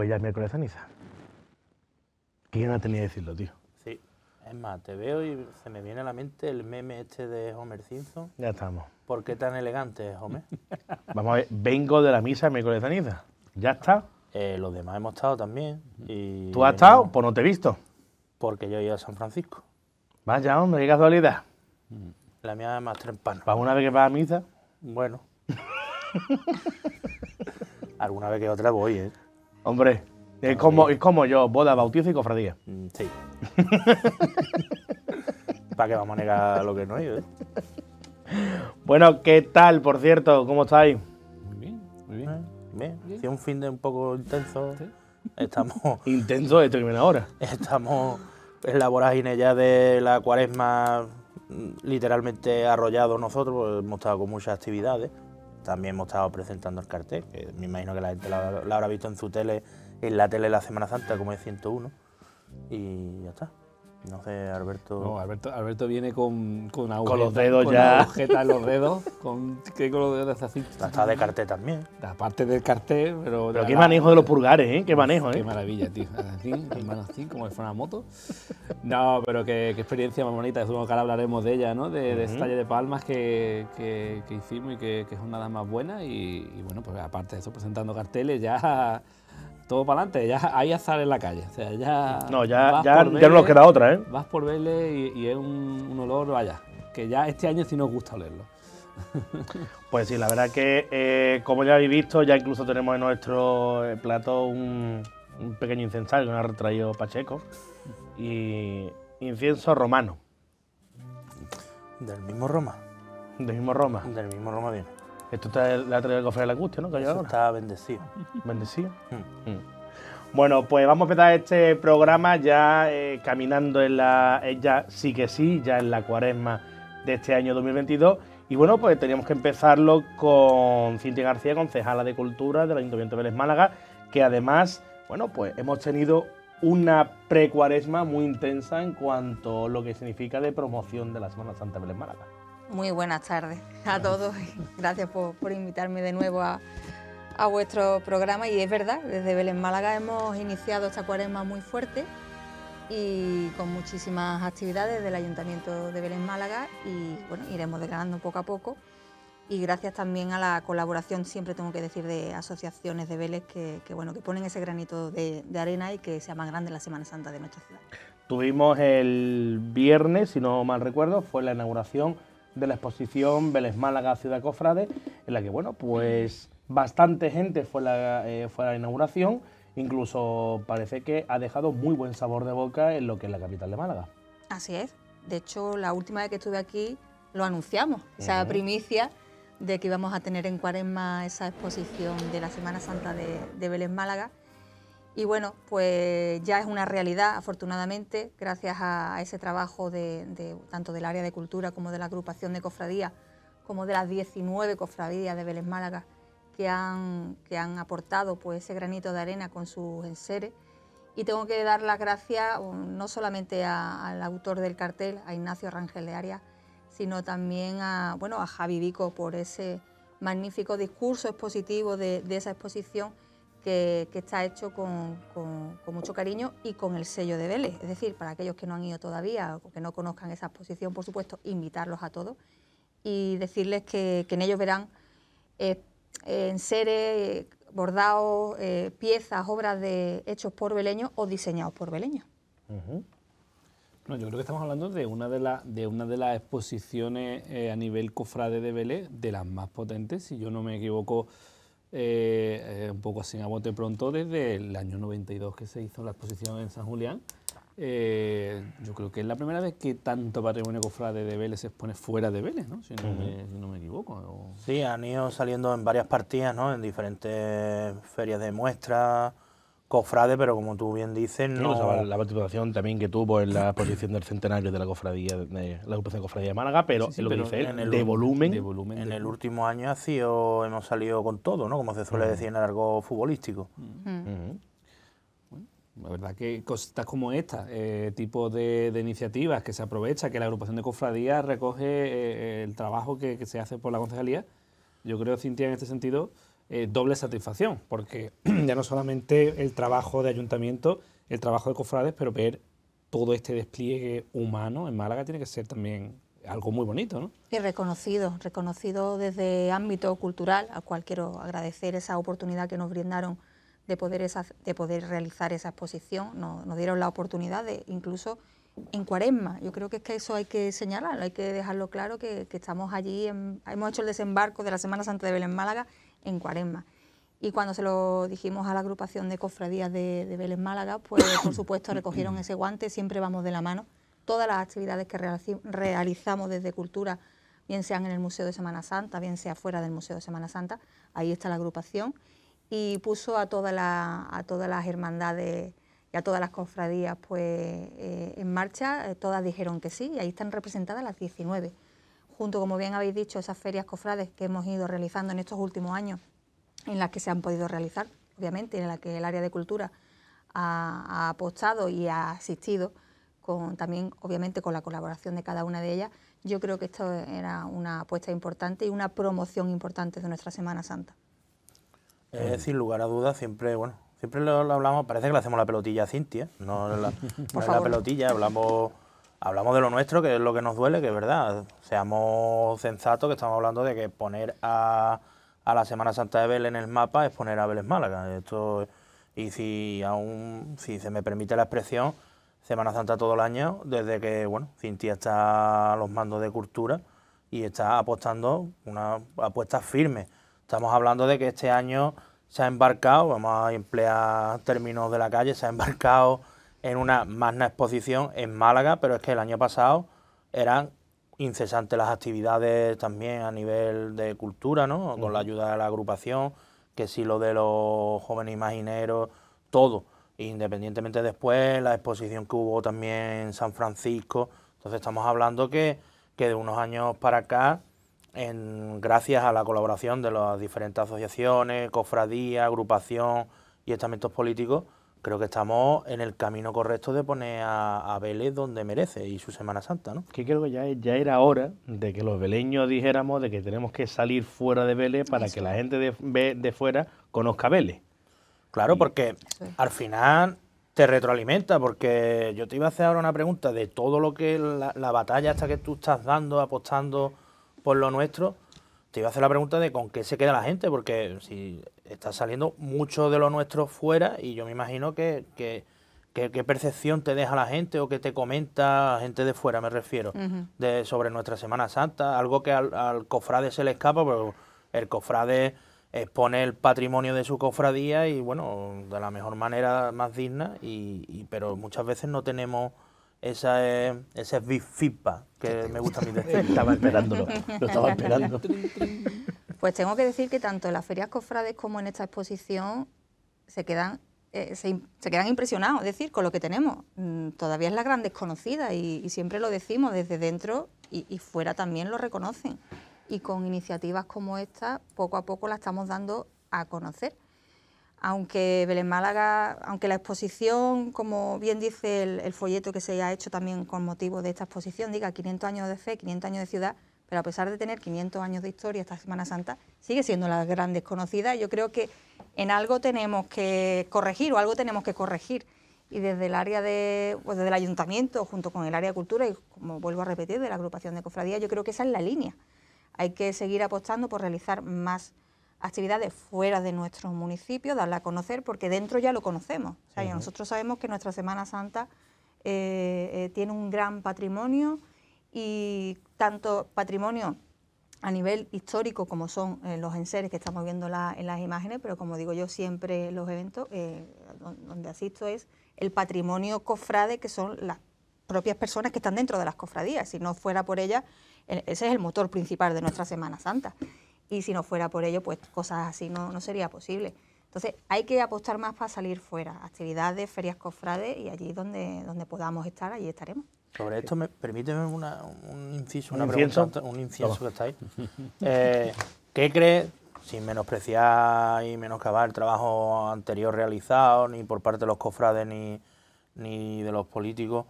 pues ya es miércoles ceniza. ¿Qué no tenía que decirlo, tío? Sí, es más, te veo y se me viene a la mente el meme este de Homer Simpson. Ya estamos. ¿Por qué tan elegante, Homer? Vamos a ver, vengo de la misa miércoles de ceniza. Ya está. Eh, los demás hemos estado también. Y ¿Tú has estado? Pues no te he visto. Porque yo he ido a San Francisco. Vaya, hombre, qué casualidad. Mm. La mía es más trempana. ¿Para una vez que vas a misa? Bueno. Alguna vez que otra voy, ¿eh? Hombre, ah, es como, es como yo, boda, bautizo y cofradía. Mm, sí. ¿Para qué vamos a negar lo que no hay? Eh? Bueno, ¿qué tal, por cierto? ¿Cómo estáis? Muy bien, muy bien. ¿Eh? Bien, un fin de un poco intenso. ¿Sí? Estamos. intenso de terminar ahora. Estamos en la vorágine ya de la cuaresma, mm, literalmente arrollados nosotros, hemos estado con muchas actividades también hemos estado presentando el cartel, que me imagino que la gente lo, habrá visto en su tele, en la tele de la Semana Santa, como es 101, y ya está. No sé, Alberto. No, Alberto, viene con, con Con los dedos ya. en los dedos. Con, ¿Qué con los dedos así? Está de cartel también. Aparte del cartel… pero. Pero qué manejo de los pulgares, ¿eh? Qué manejo, ¿eh? Qué maravilla, tío. Así, manos así, como si fuera una moto. No, pero qué, experiencia más bonita. Supongo que ahora hablaremos de ella, ¿no? De, de palmas que, que, hicimos y que, es una de las más buenas. y bueno, pues aparte de eso, presentando carteles ya todo para adelante, ya hay azar en la calle. O sea, ya no, ya, nos queda otra, ¿eh? Vas por verle y, es un, olor, vaya, que ya este año sí nos gusta olerlo. Pues sí, la verdad que, eh, como ya habéis visto, ya incluso tenemos en nuestro eh, plato un, pequeño incensario que nos ha retraído Pacheco y incienso romano. Del mismo Roma. Del mismo Roma. Del mismo Roma bien esto está la traído el cofre de la angustia, ¿no? está bendecido. Bendecido. Mm. Mm. Bueno, pues vamos a empezar este programa ya eh, caminando en la. ella eh, ya sí que sí, ya en la cuaresma de este año 2022. Y bueno, pues teníamos que empezarlo con Cintia García, concejala de Cultura del Ayuntamiento de Vélez Málaga, que además, bueno, pues hemos tenido una pre-cuaresma muy intensa en cuanto a lo que significa de promoción de la Semana Santa de Vélez Málaga. Muy buenas tardes a todos. Gracias por, invitarme de nuevo a, vuestro programa. Y es verdad, desde Vélez Málaga hemos iniciado esta cuaresma muy fuerte y con muchísimas actividades del Ayuntamiento de Vélez Málaga y bueno, iremos declarando poco a poco. Y gracias también a la colaboración, siempre tengo que decir, de asociaciones de Vélez que, bueno, que ponen ese granito de arena y que sea más grande la Semana Santa de nuestra ciudad. Tuvimos el viernes, si no mal recuerdo, fue la inauguración de la exposición Vélez Málaga Ciudad Cofrade, en la que, bueno, pues bastante gente fue la, eh, la inauguración, incluso parece que ha dejado muy buen sabor de boca en lo que es la capital de Málaga. Así es, de hecho la última vez que estuve aquí lo anunciamos, esa primicia de que íbamos a tener en Cuaresma esa exposición de la Semana Santa de, de Vélez Málaga y bueno, pues ya es una realidad, afortunadamente, gracias a ese trabajo de, tanto del área de cultura como de la agrupación de cofradías, como de las 19 cofradías de Vélez Málaga que han, que han aportado pues, ese granito de arena con sus enseres. Y tengo que dar las gracias um, no solamente al autor del cartel, a Ignacio Rangel de Arias, sino también a, bueno, a Javi Vico por ese magnífico discurso expositivo de esa exposición que, está hecho con, con, mucho cariño y con el sello de Bele. Es decir, para aquellos que no han ido todavía o que no conozcan esa exposición, por supuesto, invitarlos a todos y decirles que, en ellos verán eh, en seres, bordados, eh, piezas, obras de, hechos por beleños o diseñados por beleños. No, yo creo que estamos hablando de una de, las... de, una de las exposiciones eh, a nivel cofrade de Belé, de las más potentes, si yo no me equivoco, eh, eh, un poco así a bote pronto, desde el año 92 que se hizo la exposición en San Julián. Eh, yo creo que es la primera vez que tanto patrimonio cofrade de Vélez se expone fuera de Vélez, ¿no? Si no, me, equivoco. Sí, han ido saliendo en varias partidas, ¿no? En diferentes ferias de muestras, cofrade, pero como tú bien dices, pues, no. la participación también que tuvo en la posición del centenario de la cofradía, de la agrupación cofradía de Málaga, pero lo que de, volumen, En el último año ha sido, hemos salido con todo, ¿no? Como se suele decir en el arco futbolístico. Mm. la verdad que cosas como esta, eh, tipo de, iniciativas que se aprovecha, que la agrupación de cofradías recoge eh, el trabajo que, que se hace por la concejalía, yo creo, Cintia, en este sentido, eh, doble satisfacción, porque ya no solamente el trabajo de ayuntamiento, el trabajo de cofrades, pero ver todo este despliegue humano en Málaga tiene que ser también algo muy bonito, ¿no? Y reconocido, reconocido desde ámbito cultural, al cual quiero agradecer esa oportunidad que nos brindaron de poder, esa, de poder realizar esa exposición, nos, dieron la oportunidad de incluso en cuaresma. Yo creo que es que eso hay que señalarlo, hay que dejarlo claro que, estamos allí, en, hemos hecho el desembarco de la Semana Santa de Belén Málaga en Cuaresma. Y cuando se lo dijimos a la agrupación de cofradías de, Vélez Málaga, pues por supuesto recogieron ese guante, siempre vamos de la mano. Todas las actividades que realizamos desde cultura, bien sean en el Museo de Semana Santa, bien sea fuera del Museo de Semana Santa, ahí está la agrupación y puso a, todas las hermandades y a todas las cofradías pues eh, en marcha, eh, todas dijeron que sí y ahí están representadas las 19 junto, como bien habéis dicho, esas ferias cofrades que hemos ido realizando en estos últimos años, en las que se han podido realizar, obviamente, en las que el área de cultura ha, apostado y ha asistido, con, también, obviamente, con la colaboración de cada una de ellas. Yo creo que esto era una apuesta importante y una promoción importante de nuestra Semana Santa. sin lugar a dudas, siempre, bueno, siempre lo, hablamos, parece que le hacemos la pelotilla a Cintia, ¿eh? no no la pelotilla, hablamos hablamos de lo nuestro, que es lo que nos duele, que es verdad. Seamos sensatos, que estamos hablando de que poner a, la Semana Santa de Belén en el mapa es poner a Vélez Málaga. Esto, y si aún, si se me permite la expresión, Semana Santa todo el año, desde que bueno, Cintia está a los mandos de cultura y está apostando una apuesta firme. Estamos hablando de que este año se ha embarcado, vamos a emplear términos de la calle, se ha embarcado en una magna exposición en Málaga, pero es que el año pasado eran incesantes las actividades también a nivel de cultura, ¿no? Con la ayuda de la agrupación, que sí lo de los jóvenes imagineros, todo. Independientemente después, la exposición que hubo también en San Francisco. Entonces estamos hablando que, que de unos años para acá, en, gracias a la colaboración de las diferentes asociaciones, cofradías, agrupación y estamentos políticos, creo que estamos en el camino correcto de poner a, a, Vélez donde merece y su Semana Santa, ¿no? Que creo que ya, ya era hora de que los veleños dijéramos de que tenemos que salir fuera de Vélez para que la gente de, fuera conozca a Vélez. Claro, porque al final te retroalimenta, porque yo te iba a hacer ahora una pregunta de todo lo que la, la batalla hasta que tú estás dando, apostando por lo nuestro, te iba a hacer la pregunta de con qué se queda la gente, porque si está saliendo mucho de lo nuestro fuera y yo me imagino que, qué percepción te deja la gente o que te comenta gente de fuera, me refiero, de, sobre nuestra Semana Santa, algo que al, cofrade se le escapa, pero el cofrade expone el patrimonio de su cofradía y bueno, de la mejor manera más digna, y, pero muchas veces no tenemos esa eh, ese que me gusta a mí decir. estaba esperándolo, lo estaba esperando. Pues tengo que decir que tanto en las ferias cofrades como en esta exposición se quedan, eh, se, quedan impresionados, es decir, con lo que tenemos. Mm, todavía es la gran desconocida y, siempre lo decimos desde dentro y, fuera también lo reconocen. Y con iniciativas como esta, poco a poco la estamos dando a conocer aunque Belén Málaga, aunque la exposición, como bien dice el, el, folleto que se ha hecho también con motivo de esta exposición, diga 500 años de fe, 500 años de ciudad, pero a pesar de tener 500 años de historia, esta Semana Santa sigue siendo la gran desconocida. Yo creo que en algo tenemos que corregir o algo tenemos que corregir. Y desde el área de, pues desde el ayuntamiento, junto con el área de cultura y, como vuelvo a repetir, de la agrupación de Cofradía... yo creo que esa es la línea. Hay que seguir apostando por realizar más actividades fuera de nuestro municipio... darla a conocer, porque dentro ya lo conocemos. O sea, nosotros sabemos que nuestra Semana Santa eh, eh, tiene un gran patrimonio, y tanto patrimonio a nivel histórico, como son eh, los enseres que estamos viendo en las imágenes, pero como digo yo siempre los eventos eh, donde asisto es el patrimonio cofrade, que son las propias personas que están dentro de las cofradías. Si no fuera por ellas, ese es el motor principal de nuestra Semana Santa. Y si no fuera por ello, pues cosas así no, no sería posible. Entonces hay que apostar más para salir fuera, actividades, ferias cofrades y allí donde, donde podamos estar, allí estaremos. Sobre esto, me, permíteme un inciso, una pregunta, un inciso que está ahí. Eh, ¿Qué crees, sin menospreciar y menoscabar el trabajo anterior realizado, ni por parte de los cofrades ni, de los políticos,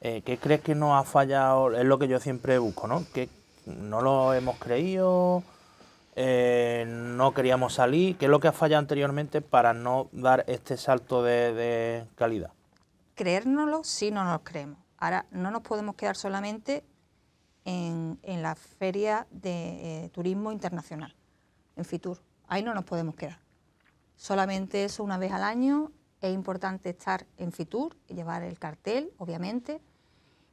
eh, ¿qué crees que nos ha fallado? Es lo que yo siempre busco, ¿no? Que no lo hemos creído, eh, no queríamos salir. ¿Qué es lo que ha fallado anteriormente para no dar este salto de, de calidad? Creérnoslo si no nos creemos. Ahora no nos podemos quedar solamente en, la feria de eh, turismo internacional, en FITUR. Ahí no nos podemos quedar. Solamente eso una vez al año. Es importante estar en FITUR, llevar el cartel, obviamente,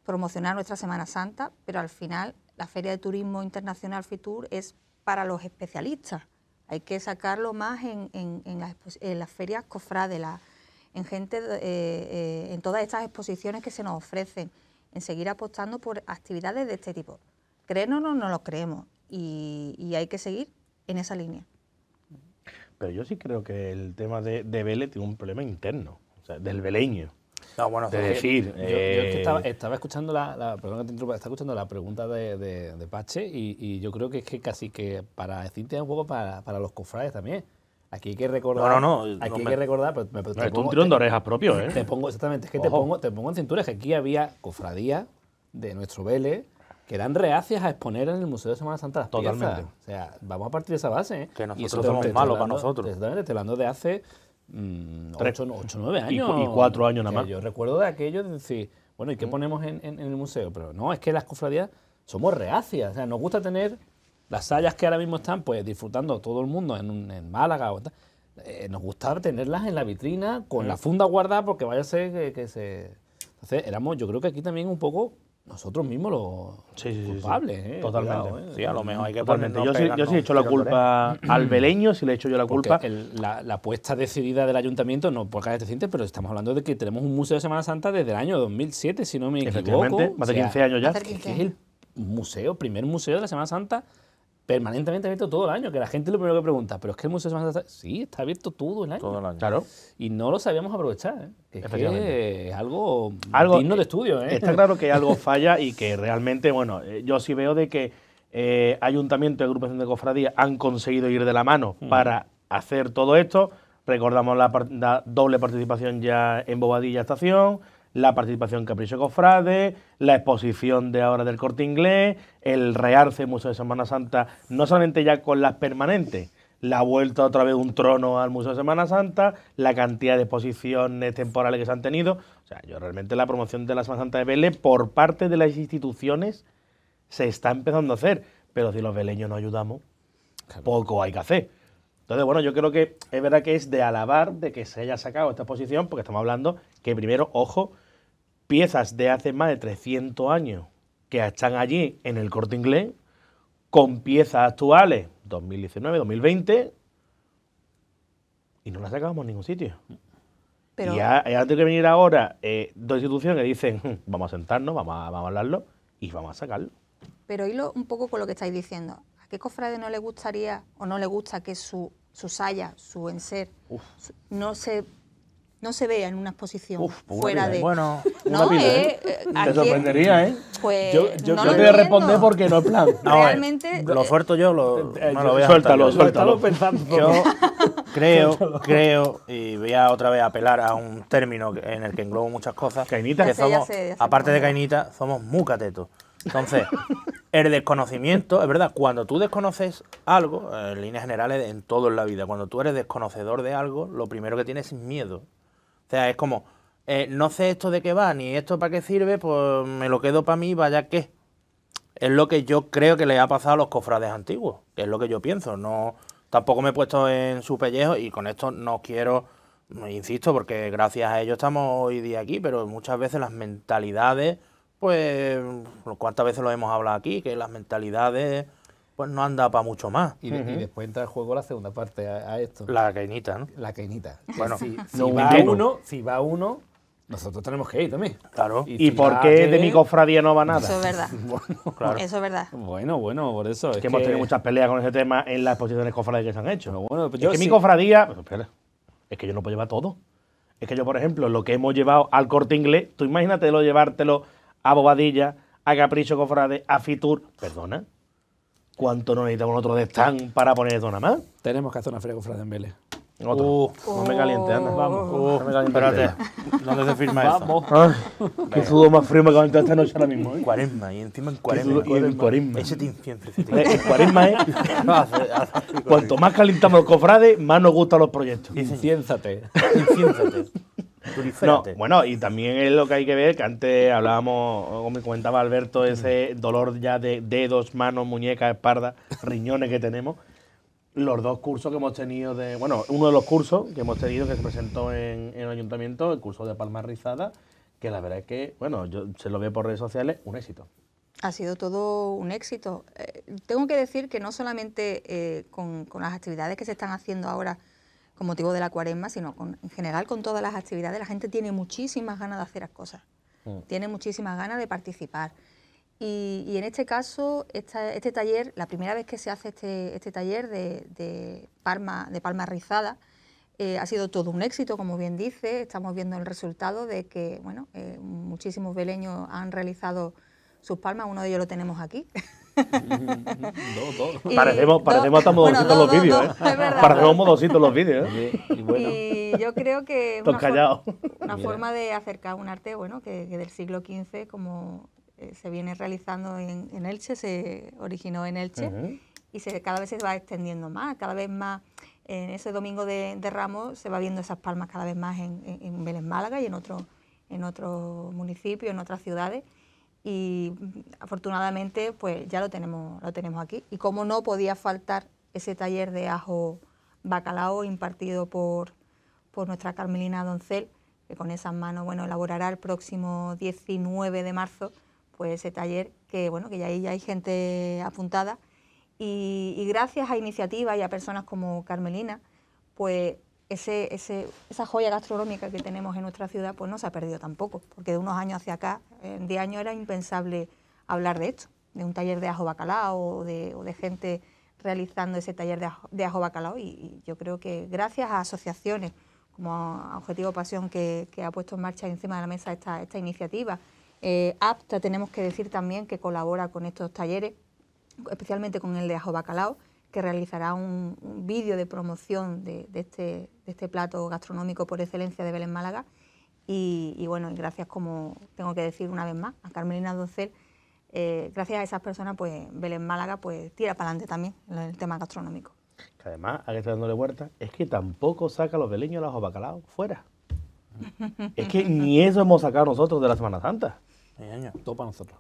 promocionar nuestra Semana Santa, pero al final la Feria de Turismo Internacional FITUR es para los especialistas. Hay que sacarlo más en, las, ferias ferias la en gente, eh, eh, en todas estas exposiciones que se nos ofrecen, en seguir apostando por actividades de este tipo. Creernos no, no lo creemos y, hay que seguir en esa línea. Pero yo sí creo que el tema de, de Vélez tiene un problema interno, del veleño. No, bueno, es decir, yo, eh, estaba, escuchando la, la que escuchando la pregunta de, de, Pache y, yo creo que es que casi que para decirte es un poco para, para los cofrades también. Aquí hay que recordar. no, Aquí hay que recordar. Pero, me, te pongo, un tirón de orejas propio, ¿eh? Te pongo, exactamente. Es que te pongo, te pongo en cintura. Es que aquí había cofradías de nuestro Vélez que eran reacias a exponer en el Museo de Semana Santa Totalmente. O sea, vamos a partir de esa base. ¿eh? Que nosotros somos malos para nosotros. Exactamente, te hablando de hace 8 o 9 años. Y 4 años nada más. Yo recuerdo de aquello de decir, bueno, ¿y qué mm. ponemos en el museo? Pero no, es que las cofradías somos reacias. O sea, nos gusta tener las sayas que ahora mismo están pues disfrutando todo el mundo en, en Málaga o tal, eh, nos gustaba tenerlas en la vitrina con la mm. funda guardada porque vaya a ser que, se... Entonces éramos, yo creo que aquí también un poco nosotros mismos los sí, culpables. Eh, Totalmente. Eh. Sí, a lo mejor hay que Yo, sí he hecho la culpa al veleño, si le he hecho yo la culpa. la, apuesta decidida del ayuntamiento, no por cada siente, pero estamos hablando de que tenemos un museo de Semana Santa desde el año 2007, si no me equivoco. más de 15 años ya. es el museo, primer museo de la Semana Santa permanentemente abierto todo el año, que la gente lo primero que pregunta, pero es que el Museo de sí, está abierto todo el año. Todo el año. Claro. Y no lo sabíamos aprovechar, ¿eh? es, algo, algo digno de eh, estudio. ¿eh? Está claro que algo falla y que realmente, bueno, yo sí veo de que ayuntamiento y agrupación de cofradía han conseguido ir de la mano mm. para hacer todo esto. Recordamos la, la doble participación ya en Bobadilla Estación, la participación Capricho Cofrade, la exposición de ahora del Corte Inglés, el rearce Museo de Semana Santa, no solamente ya con las permanentes, la vuelta otra vez un trono al Museo de Semana Santa, la cantidad de exposiciones temporales que se han tenido. O sea, yo realmente la promoción de la Semana Santa de Vélez por parte de las instituciones se está empezando a hacer, pero si los veleños no ayudamos, poco hay que hacer. Entonces, bueno, yo creo que es verdad que es de alabar de que se haya sacado esta exposición, porque estamos hablando que primero, ojo, piezas de hace más de 300 años que están allí en el corte inglés, con piezas actuales, 2019, 2020, y no las sacamos en ningún sitio. Y ahora que eh, venir ahora eh, dos instituciones que dicen, hmm, vamos a sentarnos, vamos a, hablarlo y vamos a sacarlo. Pero hilo un poco con lo que estáis diciendo. ¿A qué cofrade no le gustaría o no le gusta que su su saya, su enser, no se no se vea en una exposición pues fuera de. ¿eh? Bueno, no, eh, ¿eh? Te sorprendería, ¿eh? Pues, yo, yo te voy a responder porque no es plan. No, Realmente. lo suelto yo, lo, lo voy a Suéltalo, suéltalo. pensando. Yo creo, creo, y voy a otra vez apelar a un término en el que englobo muchas cosas. Cainita, que este somos, aparte de cainita, somos muy entonces, el desconocimiento, es verdad, cuando tú desconoces algo, en líneas generales en todo en la vida, cuando tú eres desconocedor de algo, lo primero que tienes es miedo. O sea, es como, eh, no sé esto de qué va, ni esto para qué sirve, pues me lo quedo para mí, vaya qué. Es lo que yo creo que le ha pasado a los cofrades antiguos, es lo que yo pienso. No, tampoco me he puesto en su pellejo y con esto no quiero, insisto, porque gracias a ellos estamos hoy día aquí, pero muchas veces las mentalidades pues cuántas veces lo hemos hablado aquí, que las mentalidades pues no anda para mucho más. Y, después entra el juego la segunda parte a, esto. La cainita, ¿no? La cainita. Bueno, si, va uno, si va uno, nosotros tenemos que ir también. Claro. ¿Y, por qué de mi cofradía no va nada? Eso es verdad. Bueno, Eso es verdad. Bueno, bueno, por eso. Es, que, hemos tenido muchas peleas con ese tema en las exposiciones cofradías que se han hecho. es que mi cofradía. es que yo no puedo llevar todo. Es que yo, por ejemplo, lo que hemos llevado al corte inglés, tú lo llevártelo a Bobadilla, a Capricho Cofrade, a Fitur. Perdona. ¿Cuánto no necesitamos otro de Stan para poner esto nada más? Tenemos que hacer una feria Cofrade en Vélez. Uh, no me caliente, anda. Vamos. Uh, me Espérate. ¿Dónde se firma eso? Vamos. qué sudo más frío me caliente esta noche ahora mismo. ¿eh? Cuaresma, y encima en cuaresma. Y en cuaresma. Ese te siempre. Eh, en cuaresma es. ¿eh? Cuanto más calentamos el cofrades, más nos gustan los proyectos. Inciénzate. Inciénzate bueno, y también es lo que hay que ver, que antes hablábamos, como comentaba Alberto, ese dolor ya de dedos, manos, muñecas, espalda, riñones que tenemos. Los dos cursos que hemos tenido de. Bueno, uno de los cursos que hemos tenido que se presentó en, el ayuntamiento, el curso de Palma Rizada, que la verdad es que, bueno, yo se lo veo por redes sociales, un éxito. Ha sido todo un éxito. Eh, tengo que decir que no solamente eh, con las actividades que se están haciendo ahora con motivo de la cuaresma, sino en general con todas las actividades. La gente tiene muchísimas ganas de hacer las cosas, mm. tiene muchísimas ganas de participar. Y, en este caso, este taller, la primera vez que se hace este, este taller de, de, palma, de palma rizada, eh, ha sido todo un éxito, como bien dice. Estamos viendo el resultado de que bueno, eh, muchísimos beleños han realizado sus palmas, uno de ellos lo tenemos aquí. parecemos, parecemos hasta modositos los vídeos, ¿eh? parecemos modositos los vídeos, ¿eh? y, yo creo que una, forma de acercar un arte, bueno, que, del siglo XV, como eh, se viene realizando en, Elche, se originó en Elche, y se, cada vez se va extendiendo más, cada vez más en ese domingo de, Ramos se va viendo esas palmas cada vez más en, en, Vélez Málaga y en en otros municipios, en otras ciudades y afortunadamente pues ya lo tenemos, lo tenemos aquí. Y como no podía faltar ese taller de ajo bacalao impartido por, por nuestra Carmelina Doncel, que con esas manos bueno, elaborará el próximo 19 de marzo pues ese taller que bueno, que ya hay, ya hay gente apuntada. Y, y gracias a iniciativas y a personas como Carmelina, pues ese, esa joya gastronómica que tenemos en nuestra ciudad pues no se ha perdido tampoco, porque de unos años hacia acá, en 10 años era impensable hablar de esto, de un taller de ajo bacalao o de, gente realizando ese taller de ajo, bacalao y, yo creo que gracias a asociaciones como Objetivo Pasión que, ha puesto en marcha encima de la mesa esta, esta iniciativa, eh, APTA tenemos que decir también que colabora con estos talleres, especialmente con el de ajo bacalao, que realizará un, vídeo de promoción este, de, este, plato gastronómico por excelencia de Belén Málaga. Y, bueno, gracias, como tengo que decir una vez más, a Carmelina Doncel, eh, gracias a esas personas, pues Belén Málaga pues tira para adelante también en el tema gastronómico. además, a que está dándole vuelta, es que tampoco saca los beleños, los bacalao fuera. es que ni eso hemos sacado nosotros de la Semana Santa. Todo para nosotros.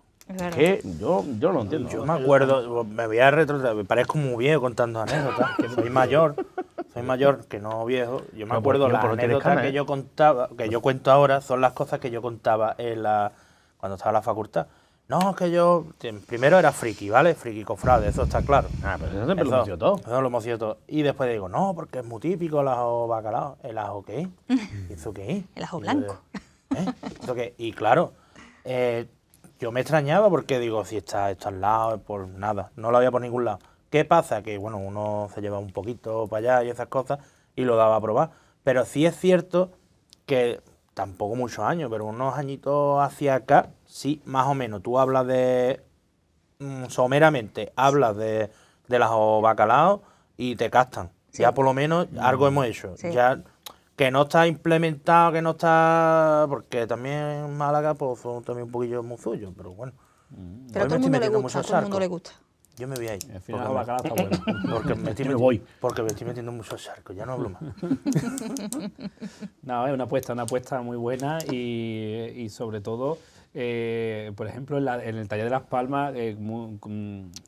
Que yo, lo entiendo. Yo me acuerdo, me voy a retrotraer, me parezco muy viejo contando anécdotas, soy mayor, soy mayor que no viejo. Yo me acuerdo las anécdotas que yo contaba, que yo cuento ahora, son las cosas que yo contaba en la, cuando estaba en la facultad. No, es que yo em, primero era friki, ¿vale? Friki cofrade, eso está claro. Ah, pero eso siempre lo hemos todo. Eso lo hemos Y después digo, no, porque es muy típico el ajo bacalao. ¿El ajo qué? qué? El ajo blanco. ¿eh? Y claro, eh, yo me extrañaba porque digo, si está al lado, por nada, no lo había por ningún lado. ¿Qué pasa? Que bueno, uno se lleva un poquito para allá y esas cosas y lo daba a probar. Pero sí es cierto que tampoco muchos años, pero unos añitos hacia acá, sí, más o menos. Tú hablas de. Mm, someramente, hablas de, de las bacalaos y te castan. Ya por lo menos mm. algo hemos hecho. Ya que no está implementado, que no está. Porque también Málaga pues, también un poquillo muy suyo, pero bueno. Mm. Pero a todo el mundo, le gusta, a todo el mundo le gusta. Yo me voy ahí. porque, me, estoy voy. porque me estoy metiendo mucho charco, ya no hablo más. no, es una apuesta, una apuesta muy buena y, y sobre todo. Eh, por ejemplo, en, la, en, el taller de Las Palmas, eh,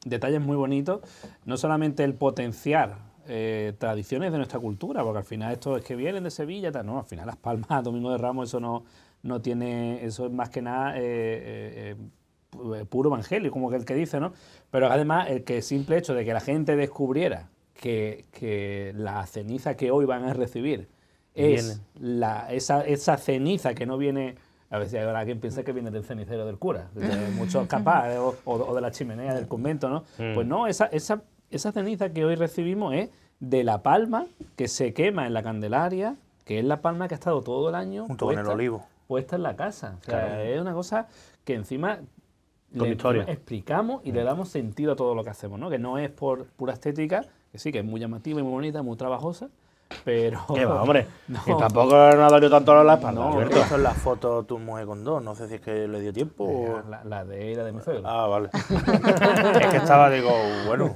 detalles muy bonitos, no solamente el potenciar eh, tradiciones de nuestra cultura, porque al final esto es que vienen de Sevilla, no, al final Las Palmas, Domingo de Ramos, eso no, no tiene, eso es más que nada eh, eh, puro evangelio, como que el que dice, ¿no? Pero además el que simple hecho de que la gente descubriera que, la ceniza que hoy van a recibir es la, esa, ceniza que no viene... A veces ahora alguien piensa que viene del cenicero del cura, muchos capaz, o, de la chimenea del convento, ¿no? Mm. Pues no, esa, esa esa ceniza que hoy recibimos es de la palma que se quema en la Candelaria, que es la palma que ha estado todo el año puesta, el olivo en la casa. es una cosa que encima explicamos y le mm. damos sentido a todo lo que hacemos, ¿no? Que no es por pura estética, que sí, que es muy llamativa y muy bonita, muy trabajosa, pero. ¿Qué va, hombre? Que tampoco no ha dolido tanto la espalda. No, Alberto. Eso es la foto tu mujer con dos. No sé si es que le dio tiempo. Eh, o... la, la, de la de mi Ah, vale. es que estaba, digo, bueno.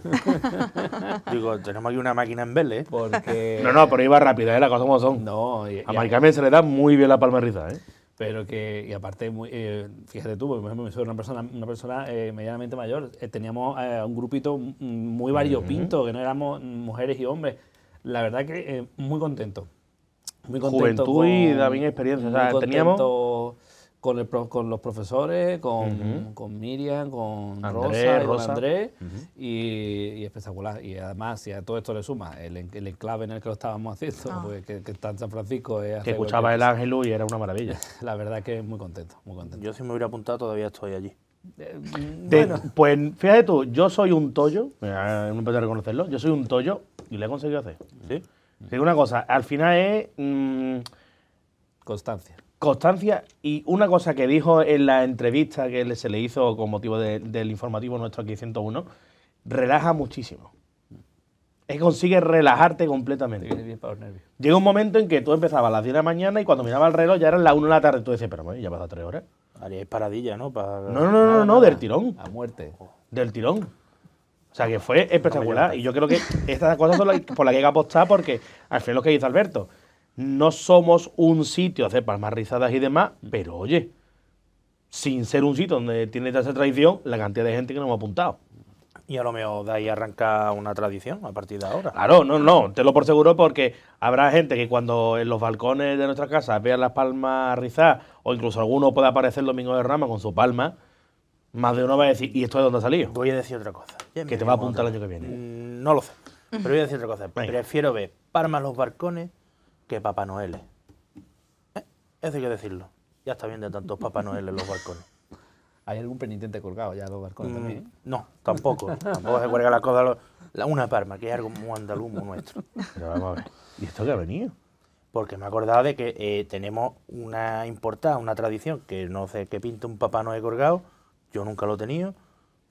digo, tenemos aquí una máquina en Belle, ¿eh? Porque. No, no, pero iba rápida, ¿eh? La cosa como son. No, A Maricarmen se le da muy bien la palmerita ¿eh? pero que y aparte eh, fíjate tú por ejemplo me una persona una persona eh, medianamente mayor teníamos un grupito muy variopinto que no éramos mujeres y hombres la verdad que eh, muy contento. Muy contento. Juventud y también experiencia. Con, los profesores, con, Miriam, con Rosa, Con Andrés, y, espectacular. Y además, si a todo esto le suma el, enclave en el que lo estábamos haciendo, ah. pues, que, está en San Francisco. que escuchaba el ángel y era una maravilla. La verdad que muy contento, muy contento. Yo si me hubiera apuntado todavía estoy allí. Eh, pues fíjate tú, yo soy un tollo, eh, no a reconocerlo, yo soy un tollo y lo he conseguido hacer. ¿sí? una cosa, al final es. Mm, constancia. Constancia y una cosa que dijo en la entrevista que se le hizo con motivo del informativo nuestro aquí 101, relaja muchísimo. Es consigue relajarte completamente. Llega un momento en que tú empezabas a las 10 de la mañana y cuando miraba el reloj ya eran las 1 de la tarde. Tú decías, pero bueno, ya pasa 3 horas. Haríais paradilla, ¿no? No, no, no, no, del tirón. A muerte. Del tirón. O sea, que fue espectacular. Y yo creo que estas cosas son por las que hay que apostar porque, al final, lo que dice Alberto, no somos un sitio hacer palmas rizadas y demás, pero oye, sin ser un sitio donde tiene esa tradición, la cantidad de gente que nos ha apuntado. Y a lo mejor de ahí arranca una tradición a partir de ahora. Claro, no, no, te lo por seguro porque habrá gente que cuando en los balcones de nuestra casa vean las palmas rizadas, o incluso alguno pueda aparecer el domingo de rama con su palma, más de uno va a decir, ¿y esto de dónde ha salido? Voy a decir otra cosa. que te va a apuntar el año que viene. Mm, no lo sé, pero voy a decir otra cosa. Prefiero ver palmas los balcones que Papá Noel. Eso hay que decirlo. Ya está bien de tantos Papá Noel en los balcones. ¿Hay algún penitente colgado ya los balcones también? No, tampoco. tampoco se cuelga la cosa. una palma, que es algo muy andaluz, nuestro. Pero vamos a ver. ¿Y esto qué ha venido? Porque me acordaba de que eh, tenemos una importada, una tradición, que no sé qué pinta un papá no he colgado. Yo nunca lo he tenido.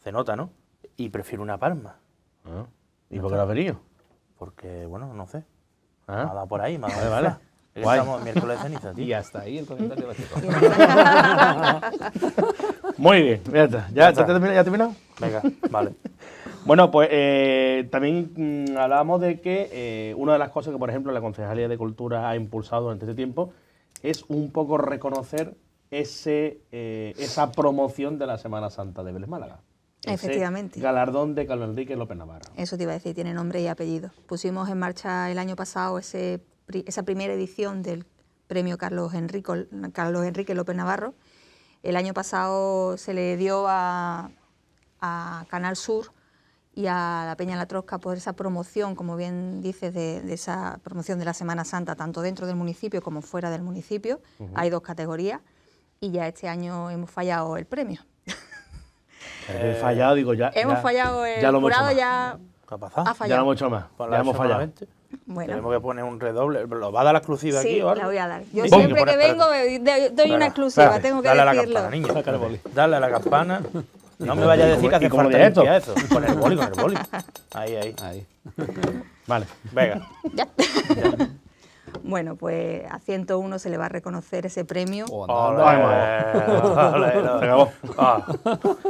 Se nota, ¿no? Y prefiero una palma. Ah, ¿Y por qué lo ha venido? Porque, bueno, no sé. nada ah. por ahí, me ha dado vale. Estamos miércoles ceniza, Y hasta ahí el comentario Muy bien, ya está. ¿Ya, ¿Ya, terminado? Venga, vale. Bueno, pues eh, también mm, hablábamos de que eh, una de las cosas que, por ejemplo, la Concejalía de Cultura ha impulsado durante este tiempo es un poco reconocer ese, eh, esa promoción de la Semana Santa de Vélez Málaga. Efectivamente. Galardón de Carlos Enrique López Navarro. Eso te iba a decir, tiene nombre y apellido. Pusimos en marcha el año pasado ese esa primera edición del premio Carlos Enrique, Carlos Enrique López Navarro. El año pasado se le dio a, Canal Sur y a la Peña La Trosca por esa promoción, como bien dices, de, esa promoción de la Semana Santa, tanto dentro del municipio como fuera del municipio. Hay dos categorías y ya este año hemos fallado el premio. He fallado, digo, ya. Hemos fallado el ya jurado, ya. ha Ya lo hemos más. Pues ya hemos fallado. Tenemos que poner un redoble. ¿Lo va a dar la exclusiva aquí o la voy a dar. Yo siempre pues, que vengo eh, doy una exclusiva, tengo que dale A la campana, niña. Dale a la campana. No me vaya a decir que hace falta esto. eso. Con el boli, con el boli. Ahí, ahí. Vale. Venga. Ya. Bueno, pues a 101 se le va a reconocer ese premio. Oh, olé, se acabó. Ah.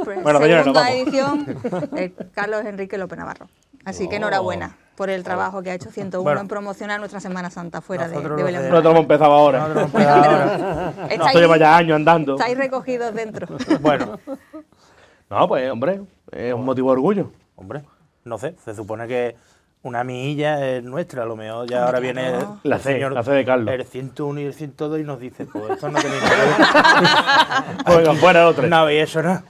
Pues bueno, señores, nos vamos. edición, eh, Carlos Enrique López Navarro. Así que oh. enhorabuena por el trabajo que ha hecho 101 en promocionar nuestra Semana Santa fuera de, de Belén. Nosotros hemos empezado ahora. Esto lleva ya años andando. Estáis recogidos dentro. bueno. No, pues hombre, es un motivo de orgullo. Hombre, no sé, se supone que una milla es nuestra, a lo mejor ya ahora viene el, la, C, señor, la C de Carlos. El 101 y el 102 y nos dice, pues esto no tenéis que ver. fuera otro. No, y eso no.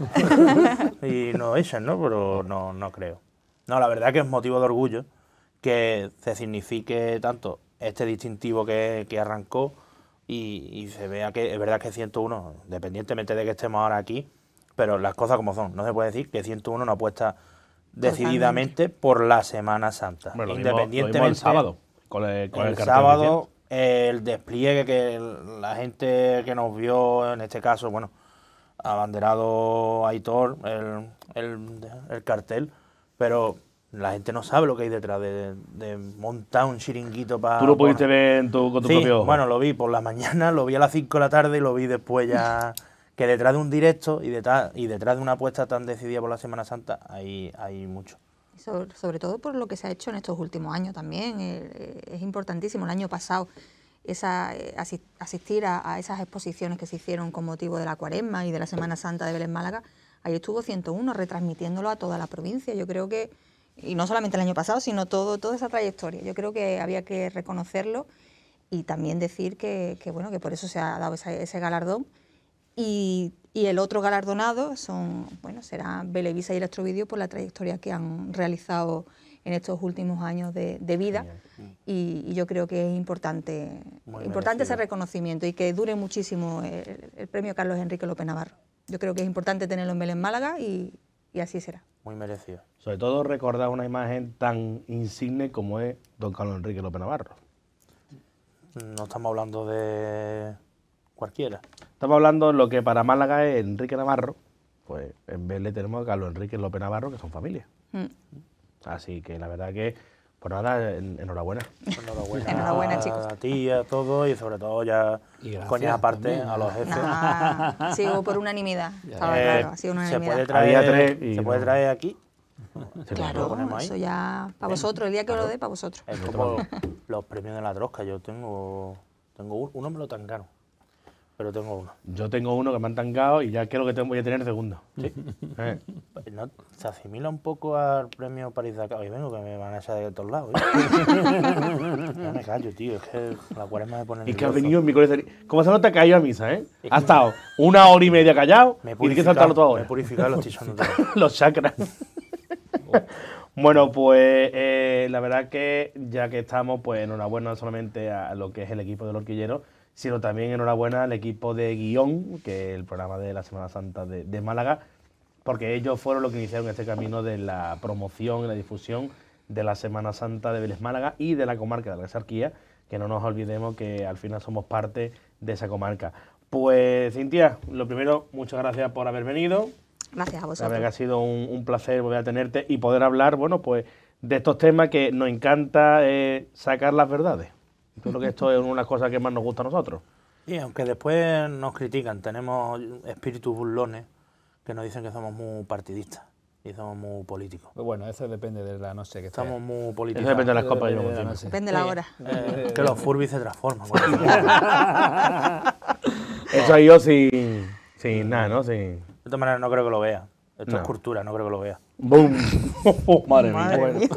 y no eso, ¿no? Pero no, no creo. No, la verdad que es motivo de orgullo que se signifique tanto este distintivo que, arrancó y, se vea que es verdad que 101, independientemente de que estemos ahora aquí, pero las cosas como son, no se puede decir que 101 no apuesta decididamente por la Semana Santa. Bueno, independientemente el sábado, con el, sábado el despliegue que la gente que nos vio en este caso, bueno, abanderado Aitor, el, el cartel, pero la gente no sabe lo que hay detrás de, montar un chiringuito para... ¿Tú lo pudiste ver con tu propio bueno, lo vi por la mañana, lo vi a las 5 de la tarde y lo vi después ya... que detrás de un directo y detrás, y detrás de una apuesta tan decidida por la Semana Santa hay, hay mucho. Sobre, todo por lo que se ha hecho en estos últimos años también, eh, eh, es importantísimo. El año pasado esa, eh, asistir a, esas exposiciones que se hicieron con motivo de la cuaresma y de la Semana Santa de Belén Málaga, ahí estuvo 101 retransmitiéndolo a toda la provincia. Yo creo que y no solamente el año pasado, sino todo, toda esa trayectoria. Yo creo que había que reconocerlo y también decir que, bueno, que por eso se ha dado ese galardón. Y, el otro galardonado son, bueno, será Belevisa y Electrovideo por la trayectoria que han realizado en estos últimos años de, vida. Y, yo creo que es importante, importante ese reconocimiento y que dure muchísimo el, premio Carlos Enrique López Navarro. Yo creo que es importante tenerlo en Belén Málaga y, y así será. Muy merecido. Sobre todo recordar una imagen tan insigne como es don Carlos Enrique López Navarro. No estamos hablando de cualquiera. Estamos hablando de lo que para Málaga es Enrique Navarro, pues en vez le tenemos a Carlos Enrique López Navarro, que son familia. Mm. Así que la verdad que nada, enhorabuena. Enhorabuena, chicos. a ti, a todos y sobre todo ya, coñas aparte, a los jefes. Ah, sigo por unanimidad. Estaba claro, eh, ha sido Se puede traer, aquí. Claro, eso ya para vosotros, el día que lo dé, para vosotros. Es como los premios de la trosca, yo tengo, tengo uno, me lo caro pero tengo uno. Yo tengo uno que me han tangado y ya creo que voy a tener segundo. ¿sí? Eh. Pues se asimila un poco al premio París de acá. Hoy vengo que me van a echar de todos lados. no me callo, tío. Es que la cuarentena de pone y que ha venido en mi corazón. Como se nota que ha ido a misa, ¿eh? Ha estado una hora y media callado y hay que saltarlo todo ahora. Me los los chakras. Bueno, pues eh, la verdad que ya que estamos, pues enhorabuena solamente a lo que es el equipo del horquillero, sino también enhorabuena al equipo de guión, que es el programa de la Semana Santa de, Málaga, porque ellos fueron los que iniciaron este camino de la promoción y la difusión de la Semana Santa de Vélez Málaga y de la comarca de la Exarquía, que no nos olvidemos que al final somos parte de esa comarca. Pues Cintia, lo primero, muchas gracias por haber venido. Gracias a vosotros. que ha sido un, placer volver a tenerte y poder hablar, bueno, pues de estos temas que nos encanta eh, sacar las verdades. Yo creo que esto es una cosa que más nos gusta a nosotros. Y aunque después nos critican, tenemos espíritus burlones que nos dicen que somos muy partidistas y somos muy políticos. Pues bueno, eso depende de la noche que Estamos muy políticos. Eso depende de las copas. de la noche. depende de la hora. que los furbis se transforman. eso yo sin, nada, ¿no? De todas maneras, no creo que lo vea. Esto es cultura, no creo que lo vea. ¡Bum! madre, mía.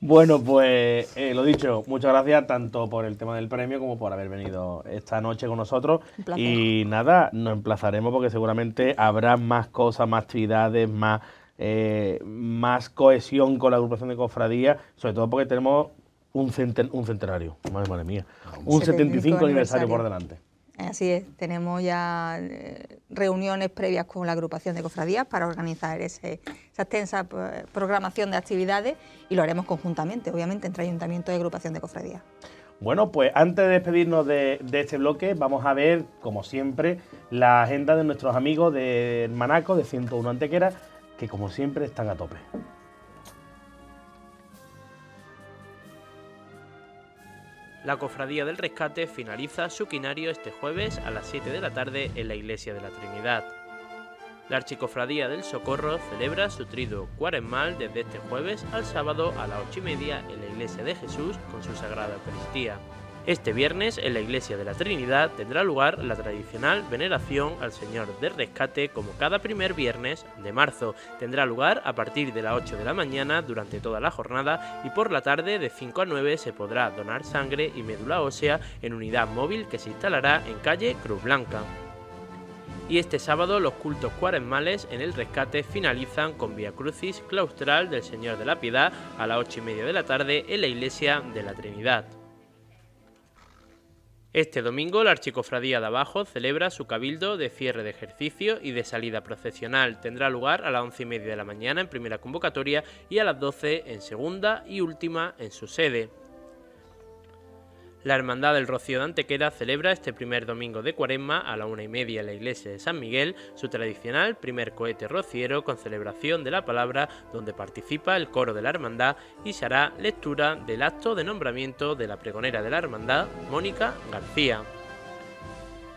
Bueno, pues eh, lo dicho, muchas gracias tanto por el tema del premio como por haber venido esta noche con nosotros. Y nada, nos emplazaremos porque seguramente habrá más cosas, más actividades, más, eh, más cohesión con la agrupación de Cofradía, sobre todo porque tenemos un, un centenario, madre, mía, un 75 aniversario por delante. Así es, tenemos ya eh, reuniones previas con la agrupación de cofradías para organizar esa extensa eh, programación de actividades y lo haremos conjuntamente, obviamente, entre ayuntamiento y agrupación de cofradías. Bueno, pues antes de despedirnos de, de, este bloque, vamos a ver, como siempre, la agenda de nuestros amigos de Manaco, de 101 Antequera, que como siempre están a tope. La Cofradía del Rescate finaliza su quinario este jueves a las 7 de la tarde en la Iglesia de la Trinidad. La Archicofradía del Socorro celebra su trido cuaresmal desde este jueves al sábado a las 8 y media en la Iglesia de Jesús con su Sagrada Eucaristía. Este viernes en la Iglesia de la Trinidad tendrá lugar la tradicional veneración al Señor del Rescate como cada primer viernes de marzo. Tendrá lugar a partir de las 8 de la mañana durante toda la jornada y por la tarde de 5 a 9 se podrá donar sangre y médula ósea en unidad móvil que se instalará en calle Cruz Blanca y este sábado los cultos cuaresmales en el rescate finalizan con vía Crucis claustral del Señor de la Piedad a las 8 y media de la tarde en la Iglesia de la Trinidad. Este domingo la Archicofradía de Abajo celebra su cabildo de cierre de ejercicio y de salida procesional. Tendrá lugar a las 11 y media de la mañana en primera convocatoria y a las 12 en segunda y última en su sede. La Hermandad del Rocío de Antequera celebra este primer domingo de cuaresma a la una y media en la iglesia de San Miguel su tradicional primer cohete rociero con celebración de la palabra donde participa el coro de la Hermandad y se hará lectura del acto de nombramiento de la pregonera de la Hermandad, Mónica García.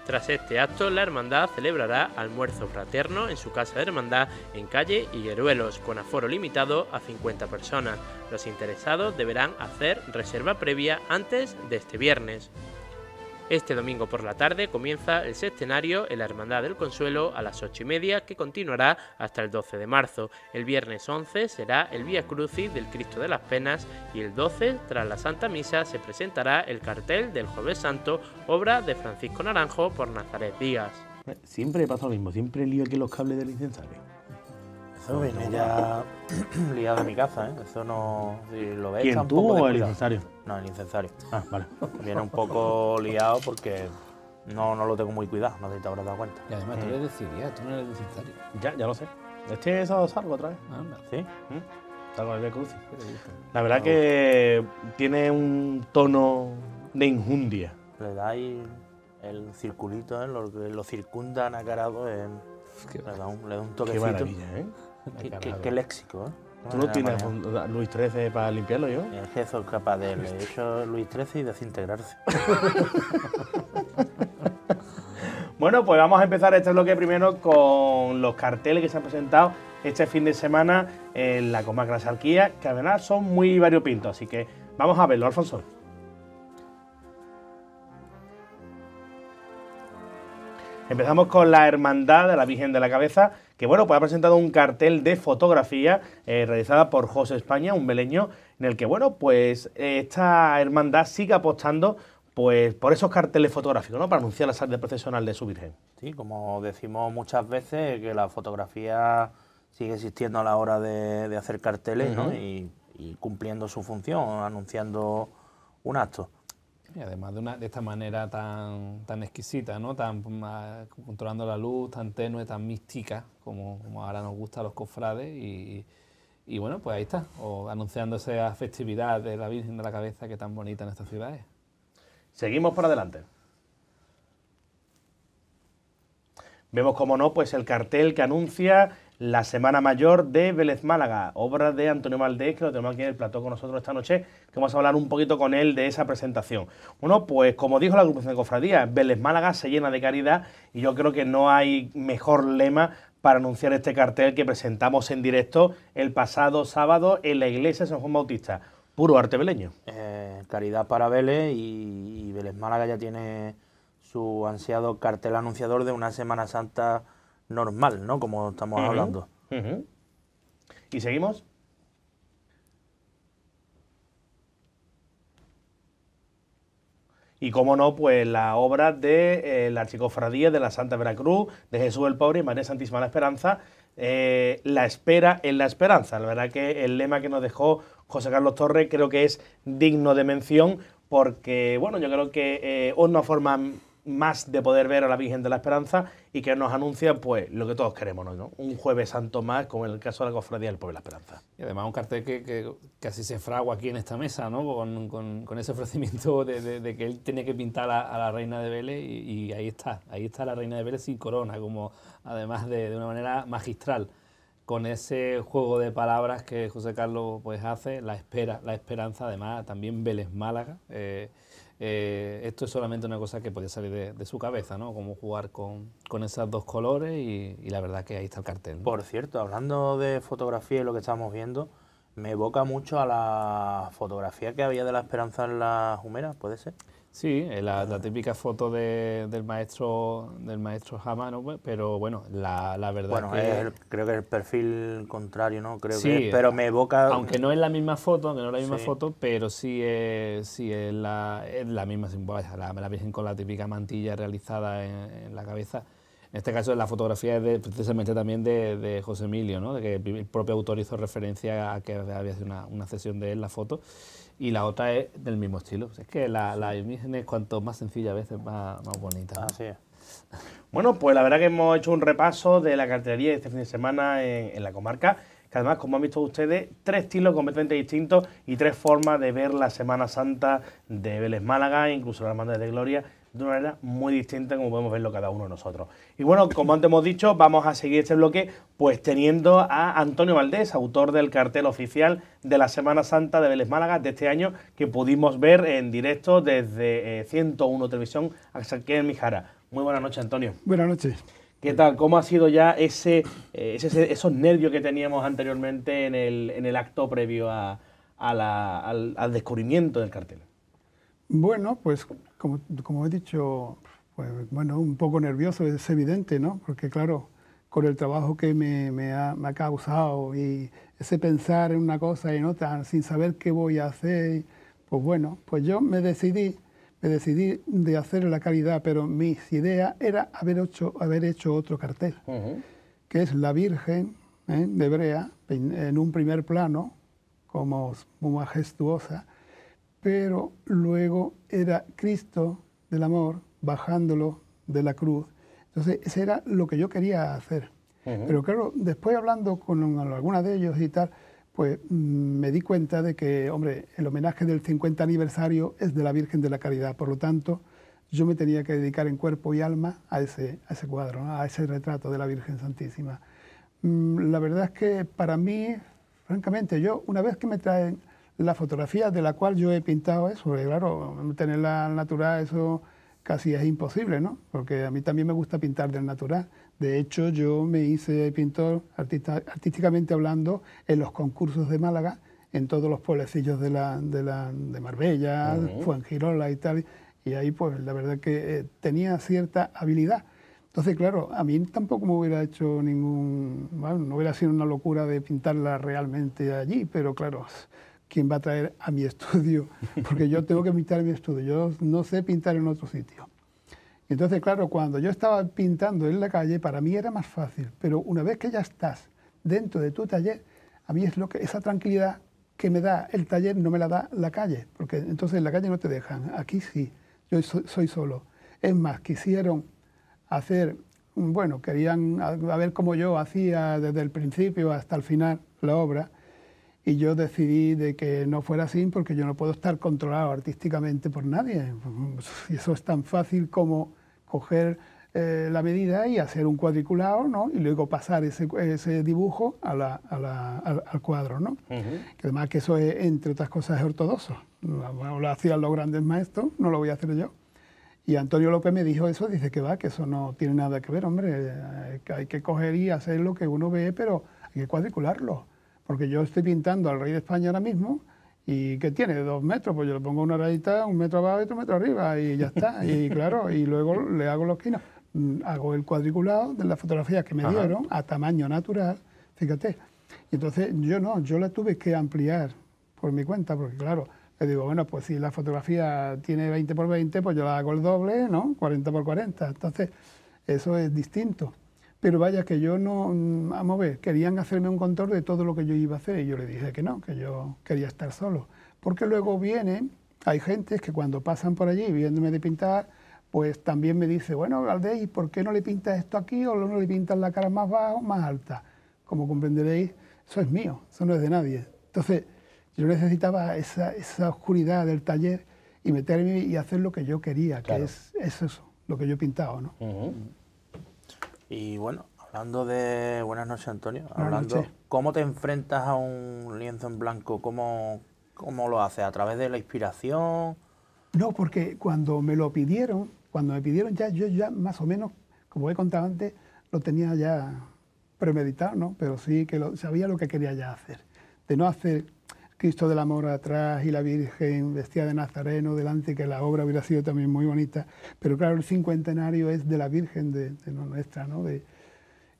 Tras este acto, la hermandad celebrará almuerzo fraterno en su casa de hermandad en calle Higueruelos, con aforo limitado a 50 personas. Los interesados deberán hacer reserva previa antes de este viernes. Este domingo por la tarde comienza el sextenario en la Hermandad del Consuelo a las ocho y media, que continuará hasta el 12 de marzo. El viernes 11 será el Vía Crucis del Cristo de las Penas y el 12, tras la Santa Misa, se presentará el cartel del Jueves Santo, obra de Francisco Naranjo por Nazaret Díaz. Siempre pasa lo mismo, siempre lío aquí los cables del incensario. Eso viene ya liado en mi casa, ¿eh? Eso no. lo ves, ¿Quién pues, tú o el no, el incensario. Ah, vale. Viene un poco liado porque no, no lo tengo muy cuidado, no sé si te habrás dado cuenta. Y además tú le eh. de tú no eres el incensario. Ya, ya lo sé. Este sábado salgo otra vez. Sí. ¿Mm? Salgo el de ah, La verdad que tiene un tono de injundia. Le ahí el circulito, ¿eh? lo lo circundan Le, da un, le toquecito. Qué maravilla, ¿eh? qué léxico, ¿eh? ¿Tú no ah, tienes Luis XIII para limpiarlo yo? Es que capaz de hecho Luis XIII y desintegrarse. bueno, pues vamos a empezar este bloque primero con los carteles que se han presentado este fin de semana en la comarca de que además son muy variopintos, así que vamos a verlo, Alfonso. Empezamos con la Hermandad de la Virgen de la Cabeza, que bueno, pues ha presentado un cartel de fotografía eh, realizada por José España, un beleño, en el que bueno, pues eh, esta hermandad sigue apostando pues por esos carteles fotográficos, ¿no? Para anunciar la salida procesional de su Virgen. Sí, como decimos muchas veces, que la fotografía sigue existiendo a la hora de, hacer carteles, ¿no? y cumpliendo su función, anunciando un acto. Y además de, una, de esta manera tan, tan exquisita, ¿no? tan ah, controlando la luz, tan tenue, tan mística, como, ahora nos gusta a los cofrades. Y, bueno, pues ahí está, o anunciando esa festividad de la Virgen de la Cabeza que tan bonita en ciudad es. Seguimos por adelante. Vemos, como no, pues el cartel que anuncia la Semana Mayor de Vélez Málaga, obra de Antonio Maldés, que lo tenemos aquí en el plató con nosotros esta noche, que vamos a hablar un poquito con él de esa presentación. Bueno, pues como dijo la agrupación de cofradías, Vélez Málaga se llena de caridad y yo creo que no hay mejor lema para anunciar este cartel que presentamos en directo el pasado sábado en la iglesia de San Juan Bautista. Puro arte veleño. Eh, caridad para Vélez y, y Vélez Málaga ya tiene su ansiado cartel anunciador de una Semana Santa normal, ¿no? Como estamos hablando. ¿Y seguimos? Y cómo no, pues la obra de eh, la Archicofradía de la Santa Veracruz, de Jesús el Pobre y María Santísima la Esperanza, eh, la espera en la esperanza. La verdad que el lema que nos dejó José Carlos Torres creo que es digno de mención porque, bueno, yo creo que eh, una forma más de poder ver a la Virgen de la Esperanza y que nos anuncia pues lo que todos queremos, ¿no? Un jueves santo más, como en el caso de la Cofradía del Pueblo de la Esperanza. Y además un cartel que, casi se fragua aquí en esta mesa, ¿no? Con, ese ofrecimiento de, que él tiene que pintar a, la Reina de Vélez y, ahí está, ahí está la Reina de Vélez sin corona, como además de, de una manera magistral con ese juego de palabras que José Carlos pues hace, la espera, la esperanza además, también Vélez Málaga. Eh, eh, esto es solamente una cosa que podía salir de, su cabeza, ¿no? Como jugar con, con esos dos colores y, la verdad que ahí está el cartel. Por cierto, hablando de fotografía y lo que estamos viendo, me evoca mucho a la fotografía que había de la esperanza en las humeras, ¿puede ser? Sí, eh, la, la típica foto del maestro del maestro Hama, pues, pero bueno, la, verdad es creo que es el perfil contrario, ¿no? Creo sí, pero me evoca... Aunque no es la misma foto, aunque no es la misma foto, pero sí es, sí es, la, es la misma la, la Virgen con la típica mantilla realizada en, la cabeza. En este caso la fotografía es de, precisamente también de, de, José Emilio, ¿no? De que el propio autor hizo referencia a que había sido una, una cesión de él la foto. Y la otra es del mismo estilo. es que la, imagen es cuanto más sencilla a veces, más, bonita. Bueno, pues la verdad que hemos hecho un repaso de la cartelería de este fin de semana en, la comarca que además, como han visto ustedes, tres estilos completamente distintos y tres formas de ver la Semana Santa de Vélez Málaga, incluso la Hermandad de Gloria de una manera muy distinta como podemos verlo cada uno de nosotros. Y bueno, como antes hemos dicho, vamos a seguir este bloque pues teniendo a Antonio Valdés, autor del cartel oficial de la Semana Santa de Vélez Málaga de este año que pudimos ver en directo desde 101 eh, Televisión en Mijara. Muy buenas noches, Antonio. Buenas noches. ¿Qué tal? ¿Cómo ha sido ya eh, ese, esos nervios que teníamos anteriormente en el, en el acto previo al descubrimiento del cartel? Bueno, pues como, he dicho, pues, bueno, un poco nervioso es evidente, ¿no? Porque claro, con el trabajo que me, ha, causado y ese pensar en una cosa y en otra sin saber qué voy a hacer, pues bueno, pues yo me decidí, me decidí de hacer la calidad, pero mi idea era haber hecho, haber hecho otro cartel, que es la Virgen ¿eh? de Brea en un primer plano, como majestuosa, pero luego era Cristo del amor bajándolo de la cruz. Entonces, eso era lo que yo quería hacer. Pero claro, después hablando con alguna de ellos y tal, pues mm, me di cuenta de que, hombre, el homenaje del 50 aniversario es de la Virgen de la Caridad. Por lo tanto, yo me tenía que dedicar en cuerpo y alma a ese, ese cuadro, a ese retrato de la Virgen Santísima. Mm, la verdad es que para mí, francamente, yo una vez que me traen la fotografía de la cual yo he pintado eso, porque claro, tenerla al natural eso casi es imposible, ¿no? Porque a mí también me gusta pintar del natural. De hecho, yo me hice pintor artista, artísticamente hablando en los concursos de Málaga, en todos los pueblecillos de, la, de, la, de Marbella, Fuengirola y tal. Y ahí, pues, la verdad que eh, tenía cierta habilidad. Entonces, claro, a mí tampoco me hubiera hecho ningún... Bueno, no hubiera sido una locura de pintarla realmente allí, pero claro, quien va a traer a mi estudio, porque yo tengo que pintar en mi estudio, yo no sé pintar en otro sitio. Entonces, claro, cuando yo estaba pintando en la calle, para mí era más fácil, pero una vez que ya estás dentro de tu taller, a mí es lo que esa tranquilidad que me da el taller no me la da la calle, porque entonces en la calle no te dejan, aquí sí, yo soy solo. Es más, quisieron hacer, bueno, querían a ver cómo yo hacía desde el principio hasta el final la obra, y yo decidí de que no fuera así porque yo no puedo estar controlado artísticamente por nadie. Y eso es tan fácil como coger eh, la medida y hacer un cuadriculado, ¿no? Y luego pasar ese, dibujo al, cuadro, ¿no? que además que eso es, entre otras cosas, es ortodoxo. Lo, lo hacían los grandes maestros, no lo voy a hacer yo. Y Antonio López me dijo eso, dice que va, que eso no tiene nada que ver, hombre, eh, hay que coger y hacer lo que uno ve, pero hay que cuadricularlo. Porque yo estoy pintando al rey de España ahora mismo y que tiene dos metros, pues yo le pongo una rayita, un metro abajo y otro metro arriba y ya está. Y claro, y luego le hago los quinos. Mm, hago el cuadriculado de las fotografías que me dieron a tamaño natural, fíjate. Y entonces yo no, yo la tuve que ampliar por mi cuenta, porque claro, le digo, bueno, pues si la fotografía tiene 20 por 20, pues yo la hago el doble, ¿no? 40 por 40. Entonces, eso es distinto. Pero vaya que yo no, mm, vamos a ver, querían hacerme un contorno de todo lo que yo iba a hacer y yo le dije que no, que yo quería estar solo. Porque luego vienen, hay gente que cuando pasan por allí viéndome de pintar, pues también me dice, bueno, Valdés, por qué no le pintas esto aquí o no le pintas la cara más baja o más alta? Como comprenderéis, eso es mío, eso no es de nadie. Entonces, yo necesitaba esa, oscuridad del taller y meterme y hacer lo que yo quería, que es, eso, lo que yo he pintado, ¿no? Y bueno, hablando de. Buenas noches, Antonio. hablando, ¿Cómo te enfrentas a un lienzo en blanco? ¿Cómo, ¿Cómo lo haces? ¿A través de la inspiración? No, porque cuando me lo pidieron, cuando me pidieron ya, yo ya más o menos, como he contado antes, lo tenía ya premeditado, ¿no? Pero sí que lo, sabía lo que quería ya hacer. De no hacer Cristo del Amor atrás y la Virgen vestida de nazareno delante, que la obra hubiera sido también muy bonita. Pero claro, el cincuentenario es de la Virgen de, nuestra, ¿no? De,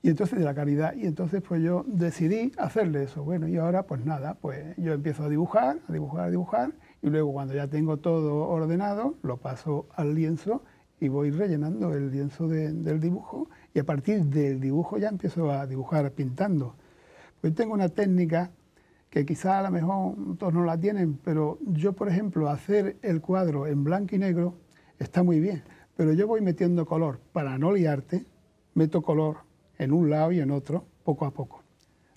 y entonces de la caridad. Y entonces pues yo decidí hacerle eso. Bueno, y ahora pues nada, pues yo empiezo a dibujar, a dibujar, a dibujar, y luego cuando ya tengo todo ordenado, lo paso al lienzo y voy rellenando el lienzo del dibujo. Y a partir del dibujo ya empiezo a dibujar pintando. Pues tengo una técnica que quizá a lo mejor todos no la tienen, pero yo, por ejemplo, hacer el cuadro en blanco y negro está muy bien, pero yo voy metiendo color para no liarte, meto color en un lado y en otro, poco a poco.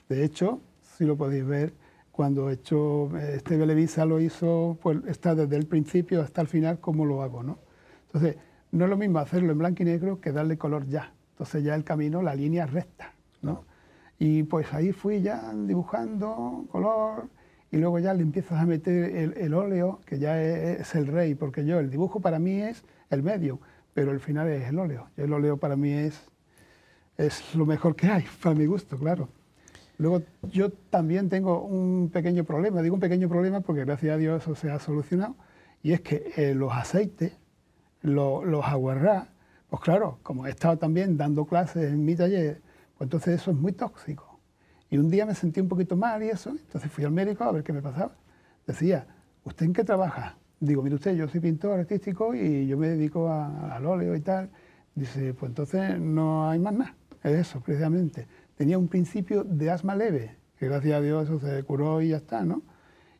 De hecho, si lo podéis ver, cuando he hecho, este Belevisa lo hizo, pues está desde el principio hasta el final, como lo hago, ¿no? Entonces, no es lo mismo hacerlo en blanco y negro que darle color ya. Entonces ya el camino, la línea recta, ¿no? no y pues ahí fui ya dibujando color y luego ya le empiezas a meter el, óleo, que ya e, e, es, el rey, porque yo el dibujo para mí es el medio, pero el final es el óleo. el óleo para mí es, es lo mejor que hay, para mi gusto, claro. Luego yo también tengo un pequeño problema, digo un pequeño problema porque gracias a Dios eso se ha solucionado, y es que eh, los aceites, los aguarrá, pues claro, como he estado también dando clases en mi taller, pues entonces eso es muy tóxico. Y un día me sentí un poquito mal y eso, entonces fui al médico a ver qué me pasaba. Decía, ¿usted en qué trabaja? Digo, mire usted, yo soy pintor artístico y yo me dedico al óleo y tal. Dice, pues entonces no hay más nada. Es eso, precisamente. Tenía un principio de asma leve, que gracias a Dios eso se curó y ya está, ¿no?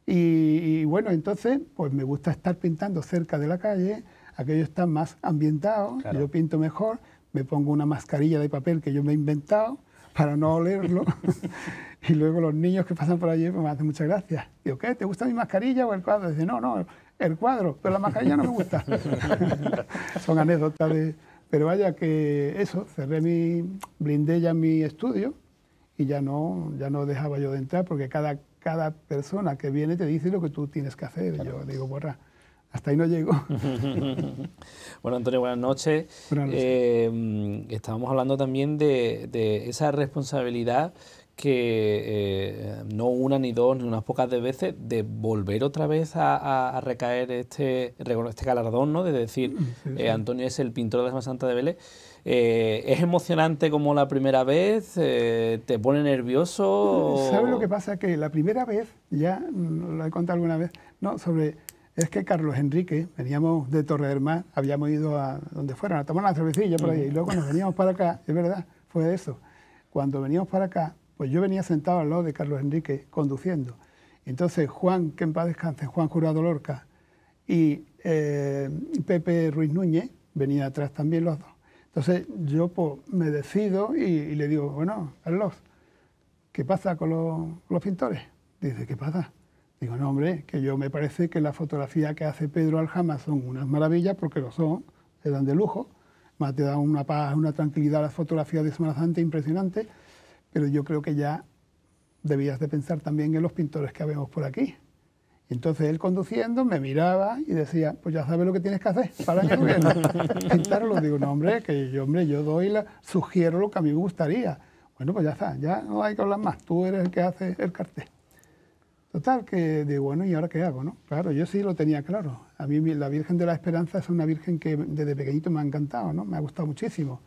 Y, bueno, entonces, pues me gusta estar pintando cerca de la calle, aquello está más ambientado, yo pinto mejor me pongo una mascarilla de papel que yo me he inventado para no olerlo. y luego los niños que pasan por allí pues, me hacen muchas gracias. Digo, ¿qué? ¿Te gusta mi mascarilla o el cuadro? Dice, no, no, el cuadro, pero la mascarilla no me gusta. Son anécdotas de... Pero vaya que eso, cerré mi, blindé ya mi estudio y ya no, ya no dejaba yo de entrar porque cada, cada persona que viene te dice lo que tú tienes que hacer. Yo digo, borra hasta ahí no llego. bueno, Antonio, buenas noches. Buenas noches. Em, estábamos hablando también de, esa responsabilidad que eh, no una ni dos ni unas pocas de veces de volver otra vez a, recaer este, este galardón, ¿no? De decir, eh, Antonio es el pintor de la Esma Santa de Vélez. Eh, ¿Es emocionante como la primera vez? ¿Te pone nervioso? ¿Sabes lo que pasa? Que la primera vez, ya lo he contado alguna vez, no, sobre es que Carlos Enrique, veníamos de Mar, habíamos ido a donde fueron, a tomar una cervecilla por ahí, y luego cuando veníamos para acá, es verdad, fue eso. Cuando veníamos para acá, pues yo venía sentado al lado de Carlos Enrique conduciendo. Entonces Juan, que en paz descanse, Juan Jurado Lorca y eh, Pepe Ruiz Núñez, venía atrás también los dos. Entonces yo pues, me decido y, le digo, bueno, Carlos, ¿qué pasa con los pintores? Dice, ¿qué pasa? Digo, no, hombre, que yo me parece que las fotografías que hace Pedro Aljama son unas maravillas, porque lo son, se dan de lujo, más te da una paz, una tranquilidad las fotografías de Semana Santa impresionante, pero yo creo que ya debías de pensar también en los pintores que habemos por aquí. Entonces él conduciendo me miraba y decía, pues ya sabes lo que tienes que hacer, para que Pintarlo, digo, no hombre, que yo, hombre, yo doy, la, sugiero lo que a mí me gustaría. Bueno, pues ya está, ya no hay que hablar más, tú eres el que hace el cartel. Total, que de bueno, ¿y ahora qué hago? No? Claro, yo sí lo tenía claro. A mí la Virgen de la Esperanza es una Virgen que desde pequeñito me ha encantado, ¿no? me ha gustado muchísimo.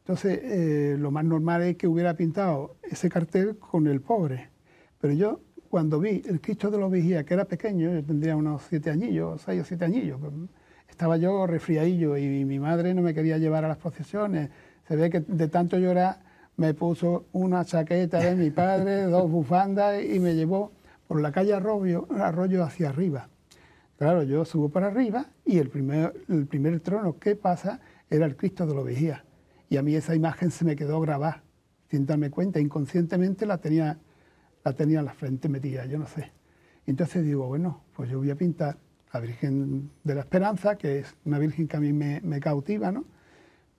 Entonces, eh, lo más normal es que hubiera pintado ese cartel con el pobre. Pero yo, cuando vi el Cristo de los Vigías, que era pequeño, yo tendría unos siete añillos, seis o siete añillos, pues, estaba yo resfriadillo y mi madre no me quería llevar a las procesiones. Se ve que de tanto llorar me puso una chaqueta de mi padre, dos bufandas y me llevó por la calle Arroyo, Arroyo hacia arriba. Claro, yo subo para arriba y el primer, el primer trono que pasa era el Cristo de los Vigías. Y a mí esa imagen se me quedó grabada, sin darme cuenta, inconscientemente la tenía, la tenía en la frente metida, yo no sé. Entonces digo, bueno, pues yo voy a pintar la Virgen de la Esperanza, que es una Virgen que a mí me, cautiva, ¿no?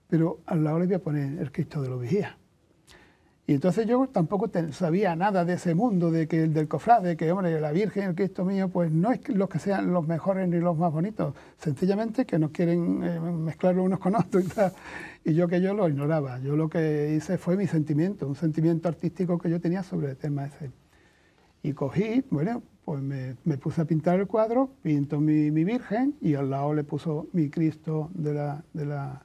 Pero al la le voy a poner el Cristo de los Vigías. Y entonces yo tampoco sabía nada de ese mundo, de que el del cofrade, que hombre, la Virgen, el Cristo mío, pues no es los que sean los mejores ni los más bonitos, sencillamente que no quieren eh, mezclar unos con otros y Y yo que yo lo ignoraba, yo lo que hice fue mi sentimiento, un sentimiento artístico que yo tenía sobre el tema ese. Y cogí, bueno, pues me, puse a pintar el cuadro, pinto mi, Virgen y al lado le puso mi Cristo de la, de la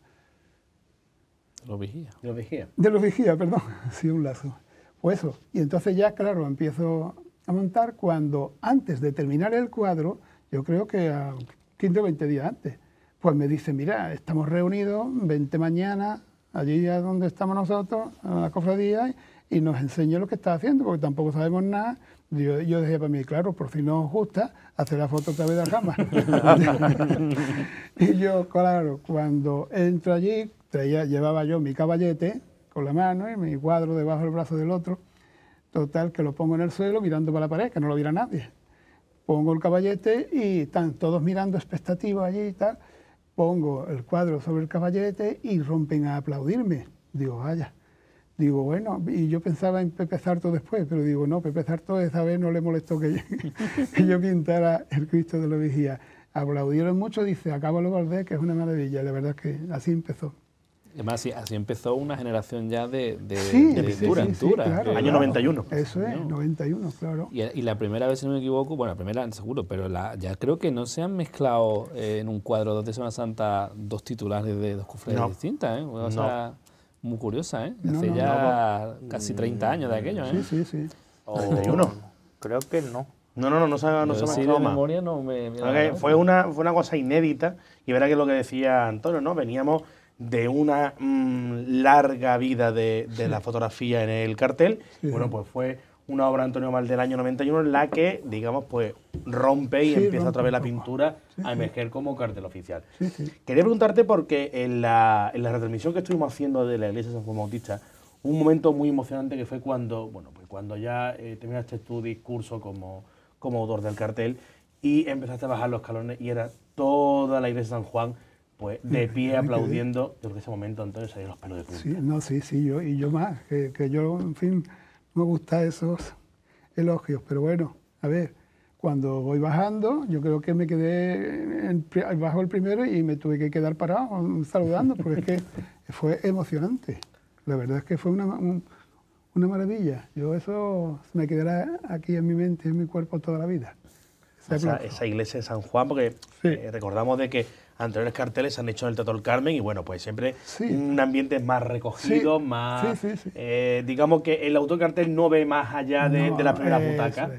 los De los vigías, perdón. Sí, un lazo. Pues eso. Y entonces ya, claro, empiezo a montar cuando, antes de terminar el cuadro, yo creo que a 15 o 20 días antes, pues me dice, mira, estamos reunidos, 20 mañana, allí donde estamos nosotros, en la cofradía, y nos enseña lo que está haciendo, porque tampoco sabemos nada. Yo, yo decía para mí, claro, por si no os gusta, hacer la foto otra vez de la cámara. y yo, claro, cuando entro allí, traía, llevaba yo mi caballete con la mano y mi cuadro debajo del brazo del otro. Total, que lo pongo en el suelo mirando para la pared, que no lo viera nadie. Pongo el caballete y están todos mirando expectativos allí y tal. Pongo el cuadro sobre el caballete y rompen a aplaudirme. Digo, vaya. Digo, bueno, y yo pensaba en Pepe Sarto después, pero digo, no, Pepe Sarto esa vez no le molestó que yo, pintara el Cristo de la Vigía. Aplaudieron mucho, dice, lo Valdés, que es una maravilla. La verdad es que así empezó. Además, así, así, empezó una generación ya de, de, de pintura, pintura. año 91. Eso es, 91, claro. Y, la primera vez, si no me equivoco, bueno, la primera seguro, pero la, ya creo que no se han mezclado eh, en un cuadro de Semana Santa dos titulares de dos cofres distintas. ¿eh? Una muy curiosa, ¿eh? Hace ya casi 30 años de aquello, ¿eh? Sí, sí, sí. O, 31. Creo que no. No, no, no, no se, no se sí, memoria no me... me fue, una, fue una cosa inédita y verá que lo que decía Antonio, ¿no? Veníamos de una mm, larga vida de, la fotografía en el cartel. Bueno, pues fue una obra de Antonio Mal del año 91 en la que, digamos, pues rompe y empieza a otra vez la pintura a emerger como cartel oficial. Quería preguntarte porque en la, en la, retransmisión que estuvimos haciendo de la iglesia de San Juan Bautista, un momento muy emocionante que fue cuando, bueno, pues cuando ya eh, terminaste tu discurso como, como autor del cartel y empezaste a bajar los calones... y era toda la iglesia de San Juan pues de pie aplaudiendo. Yo ese momento, Antonio, salió los pelos de punta. Sí, no, sí, sí, yo, y yo más, que, yo, en fin, me gustan esos elogios, pero bueno, a ver, cuando voy bajando, yo creo que me quedé bajo el primero y me tuve que quedar parado mm, saludando, porque es que fue emocionante. La verdad es que fue una, una maravilla. Yo eso me quedará aquí en mi mente, y en mi cuerpo toda la vida. Esa, iglesia de San Juan, porque eh, recordamos de que anteriores carteles han hecho en el Teatro del Carmen y bueno, pues siempre un ambiente más recogido, más... Eh, digamos que el autocartel cartel no ve más allá de, la primera butaca.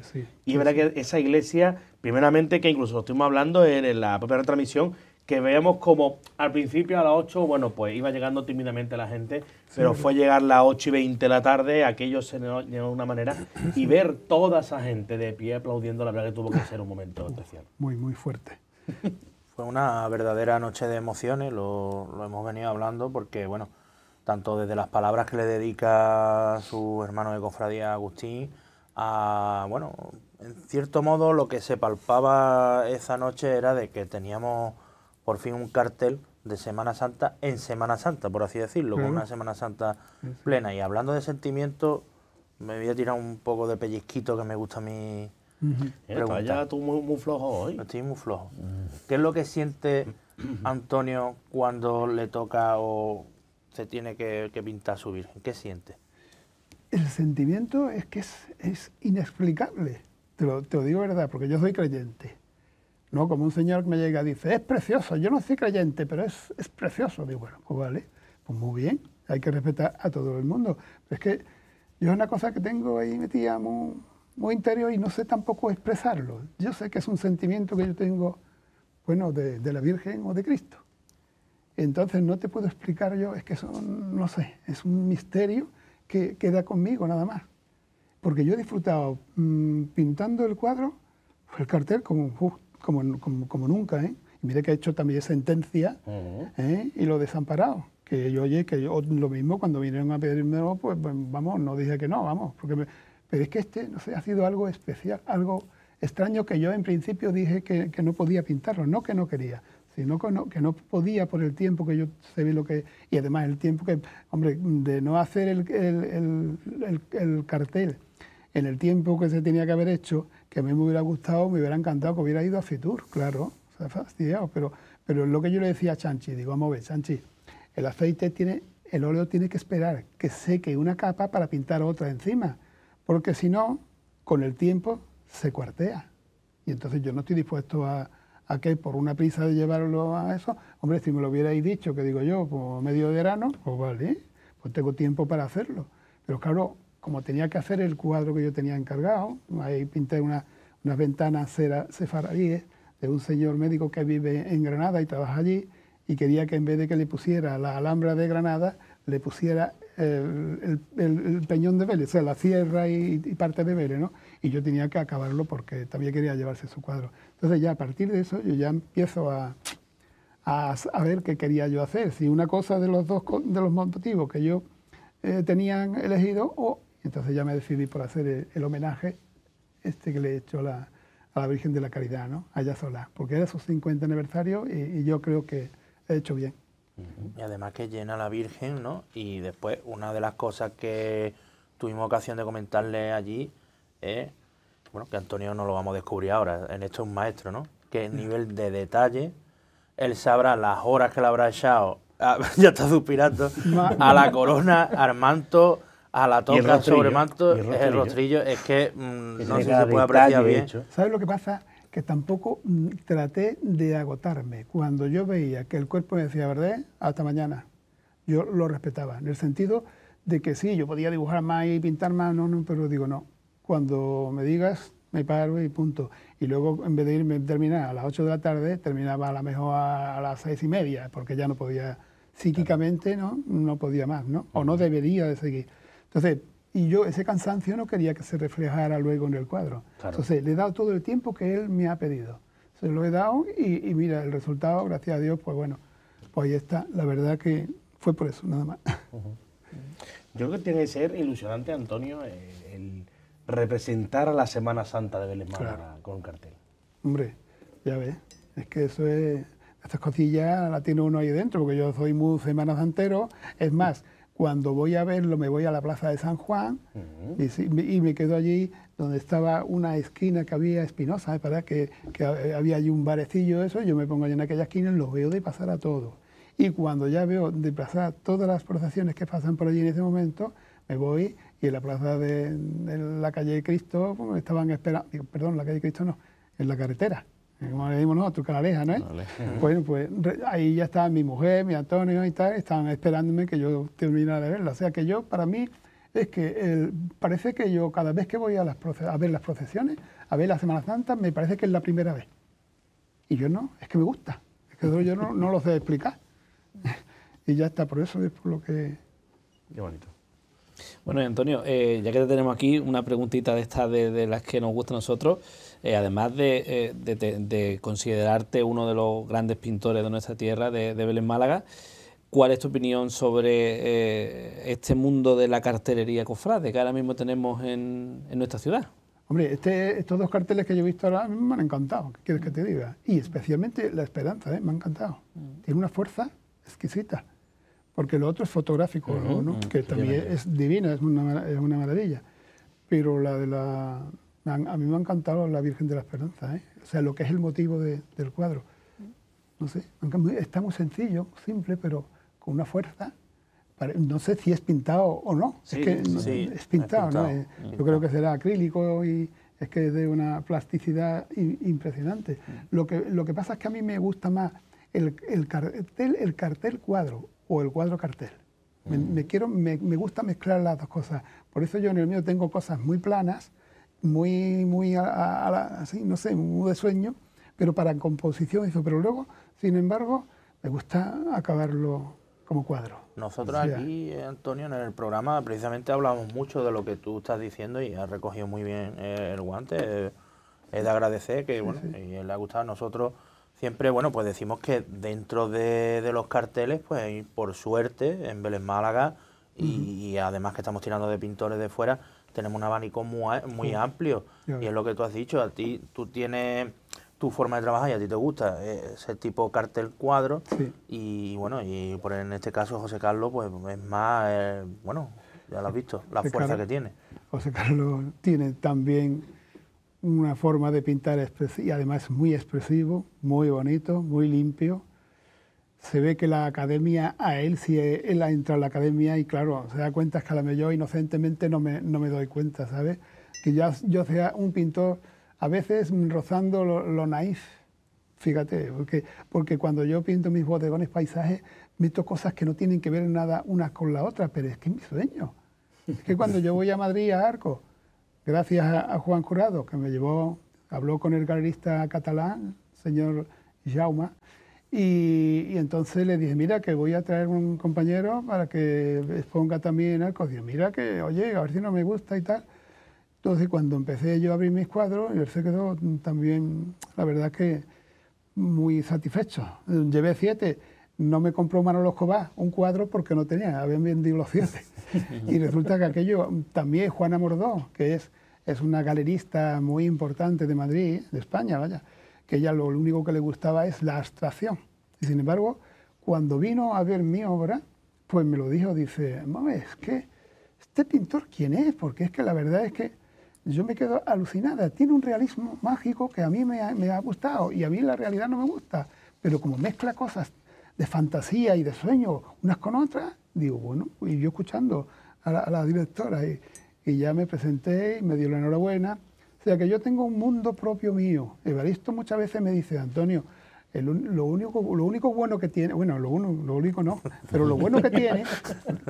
y es verdad que esa iglesia, primeramente, que incluso estuvimos hablando en, la propia transmisión que veamos como al principio a las 8, bueno, pues iba llegando tímidamente la gente, pero fue llegar las 8 y 20 de la tarde, aquellos se llenó de una manera, y ver toda esa gente de pie aplaudiendo, la verdad que tuvo que ser un momento especial. Muy, muy fuerte. Fue una verdadera noche de emociones, lo, hemos venido hablando porque, bueno, tanto desde las palabras que le dedica su hermano de cofradía Agustín, a, bueno, en cierto modo lo que se palpaba esa noche era de que teníamos por fin un cartel de Semana Santa en Semana Santa, por así decirlo, con una Semana Santa plena. Y hablando de sentimiento, me voy a tirar un poco de pellizquito que me gusta a mí pero tú muy, muy, flojo hoy. Estoy muy flojo. ¿Qué es lo que siente Antonio cuando le toca o se tiene que, pintar su virgen? ¿Qué siente? El sentimiento es que es, inexplicable. Te lo, te lo, digo verdad, porque yo soy creyente. No como un señor que me llega y dice, es precioso, yo no soy creyente, pero es, es precioso. Digo, bueno, pues vale, pues muy bien, hay que respetar a todo el mundo. es que yo es una cosa que tengo ahí metida muy, muy interior y no sé tampoco expresarlo. Yo sé que es un sentimiento que yo tengo, bueno, de, la Virgen o de Cristo. Entonces no te puedo explicar yo, es que eso, no sé, es un misterio que queda conmigo nada más. Porque yo he disfrutado mm, pintando el cuadro, el cartel, como, como, como, como nunca. ¿eh? mire que ha hecho también sentencia ¿eh? y lo desamparado. Que yo oye, que yo, lo mismo cuando vinieron a pedirme, pues, pues, vamos, no dije que no, vamos, porque me, pero es que este, no ha sido algo especial, algo extraño que yo en principio dije que, no podía pintarlo, no que no quería, sino que no, podía por el tiempo que yo se lo que... Y además el tiempo que, hombre, de no hacer el, cartel en el tiempo que se tenía que haber hecho, que a mí me hubiera gustado, me hubiera encantado que hubiera ido a Fitur, claro, o sea, fastidiado, pero, pero lo que yo le decía a Chanchi, digo, vamos a ver, Chanchi, el aceite tiene, el óleo tiene que esperar que seque una capa para pintar otra encima porque si no, con el tiempo se cuartea. Y entonces yo no estoy dispuesto a, que por una prisa de llevarlo a eso, hombre, si me lo hubierais dicho, que digo yo, como medio de verano, pues vale, pues tengo tiempo para hacerlo. Pero claro, como tenía que hacer el cuadro que yo tenía encargado, ahí pinté unas una ventanas sefaradíes de un señor médico que vive en Granada y trabaja allí, y quería que en vez de que le pusiera la Alhambra de Granada, le pusiera el, peñón de Vélez, o sea, la sierra y, parte de Vélez, ¿no? Y yo tenía que acabarlo porque también quería llevarse su cuadro. Entonces ya a partir de eso yo ya empiezo a, a, ver qué quería yo hacer, si una cosa de los dos de los motivos que yo tenían eh, tenía elegido o... Entonces ya me decidí por hacer el, homenaje este que le he hecho a la Virgen de la Caridad, ¿no? Allá sola, porque era su 50 aniversario y yo creo que he hecho bien. Y además que llena la Virgen, ¿no? Y después una de las cosas que tuvimos ocasión de comentarle allí es, bueno, que Antonio no lo vamos a descubrir ahora, en esto es un maestro, ¿no? Que el mm. nivel de detalle, él sabrá las horas que le habrá echado, ah, ya está suspirando, a la corona, al manto, a la toca sobre manto, el rostrillo, es que mm, no sé se puede apreciar bien. ¿Sabes lo que pasa? que tampoco mm, traté de agotarme. Cuando yo veía que el cuerpo me decía, ¿verdad? Hasta mañana. Yo lo respetaba, en el sentido de que sí, yo podía dibujar más y pintar más, no, no, pero digo, no. Cuando me digas, me paro y punto. Y luego, en vez de irme a terminar a las 8 de la tarde, terminaba a lo mejor a, las seis y media, porque ya no podía, psíquicamente, ¿no? No podía más, ¿no? O no debería de seguir. Entonces, y yo ese cansancio no quería que se reflejara luego en el cuadro. Entonces, le he dado todo el tiempo que él me ha pedido. Se lo he dado y, mira, el resultado, gracias a Dios, pues bueno, pues ahí está. La verdad que fue por eso, nada más. Yo creo que tiene que ser ilusionante, Antonio, eh, el, representar a la Semana Santa de Belén con un cartel. Hombre, ya ves, es que eso es... Estas cosillas las tiene uno ahí dentro, porque yo soy muy Semana Santero. Es más... Cuando voy a verlo, me voy a la Plaza de San Juan y, me quedo allí donde estaba una esquina que había Espinosa, ¿eh? Que, había allí un barecillo, eso, yo me pongo allí en aquella esquina y lo veo de pasar a todo. Y cuando ya veo de pasar todas las procesiones que pasan por allí en ese momento, me voy y en la plaza de, la calle de Cristo pues, estaban esperando, perdón, la calle de Cristo no, en la carretera como le dimos nosotros, Canaleja, ¿no Bueno, pues ahí ya estaban mi mujer, mi Antonio y tal, estaban esperándome que yo terminara de verla. O sea que yo, para mí, es que parece que yo cada vez que voy a, las, ver las procesiones, a ver la Semana Santa, me parece que es la primera vez. Y yo no, es que me gusta, es que yo no, no lo sé explicar. y ya está, por eso es por lo que... Qué bonito. Bueno, Antonio, eh, ya que te tenemos aquí, una preguntita de estas de, las que nos gusta a nosotros. Eh, además eh, de, considerarte uno de los grandes pintores de nuestra tierra, de, Belén Málaga, ¿cuál es tu opinión sobre este mundo de la cartelería cofrade que ahora mismo tenemos en, nuestra ciudad? Hombre, este, estos dos carteles que yo he visto ahora me han encantado, ¿qué quieres que te diga? Y especialmente La Esperanza, me ha encantado. Mm. Tiene una fuerza exquisita porque lo otro es fotográfico, que también es divina, es una, es una, maravilla. Pero la de la... A mí me ha encantado la Virgen de la Esperanza, ¿eh? o sea, lo que es el motivo del cuadro. No sé, está muy sencillo, simple, pero con una fuerza. No sé si es pintado o no. es que es pintado, ¿no? Eh, yo creo que será acrílico y es que es de una plasticidad impresionante. Mm. Lo que, lo que pasa es que a mí me gusta más el, el cartel cuadro o el cuadro cartel. Me, mm. quiero, me, gusta mezclar las dos cosas. Por eso yo en el mío tengo cosas muy planas, muy, muy así, no sé, muy de sueño, pero para composición eso. Pero luego, sin embargo, me gusta acabarlo como cuadro. Nosotros aquí, Antonio, en el programa precisamente hablamos mucho de lo que tú estás diciendo y has recogido muy bien eh, el guante. es de agradecer que, bueno, Y le ha gustado a nosotros Siempre, bueno, pues decimos que dentro de, los carteles, pues por suerte, en Vélez Málaga, y, además que estamos tirando de pintores de fuera, tenemos un abanico muy, muy amplio. Y es lo que tú has dicho, a ti tú tienes tu forma de trabajar y a ti te gusta eh, ese tipo cartel cuadro. Y bueno, y por en este caso José Carlos, pues es más, eh, bueno, ya lo has visto, la fuerza que tiene. José Carlos tiene también una forma de pintar y además muy expresivo, muy bonito, muy limpio. Se ve que la academia, a él, si él ha entrado a la academia y claro, se da cuenta que a inocentemente no me, no me doy cuenta, ¿sabes? Que ya yo sea un pintor a veces rozando lo, naif, fíjate, porque, porque cuando yo pinto mis bodegones paisajes, meto cosas que no tienen que ver nada unas con la otra, pero es que es mi sueño. Es que cuando yo voy a Madrid a Arco, gracias a, Juan Curado, que me llevó, habló con el galerista catalán, señor Jauma, y, entonces le dije, mira, que voy a traer un compañero para que exponga también algo. Dije, mira, que, oye, a ver si no me gusta y tal. Entonces, cuando empecé yo a abrir mis cuadros, él se quedó también, la verdad que muy satisfecho. Llevé siete no me compró Manolo Escobar un cuadro porque no tenía, habían vendido los siete. y resulta que aquello, también Juana Mordó, que es, es una galerista muy importante de Madrid, de España, vaya, que ella lo, único que le gustaba es la abstracción. Y sin embargo, cuando vino a ver mi obra, pues me lo dijo, dice, mames, es que este pintor, ¿quién es? Porque es que la verdad es que yo me quedo alucinada, tiene un realismo mágico que a mí me ha gustado y a mí la realidad no me gusta, pero como mezcla cosas de fantasía y de sueño, unas con otras, digo, bueno, y yo escuchando a la, directora y, ya me presenté y me dio la enhorabuena. O sea que yo tengo un mundo propio mío. Evaristo muchas veces me dice, Antonio, lo, único, lo único bueno que tiene, bueno, lo, uno, lo único no, pero lo bueno que tiene,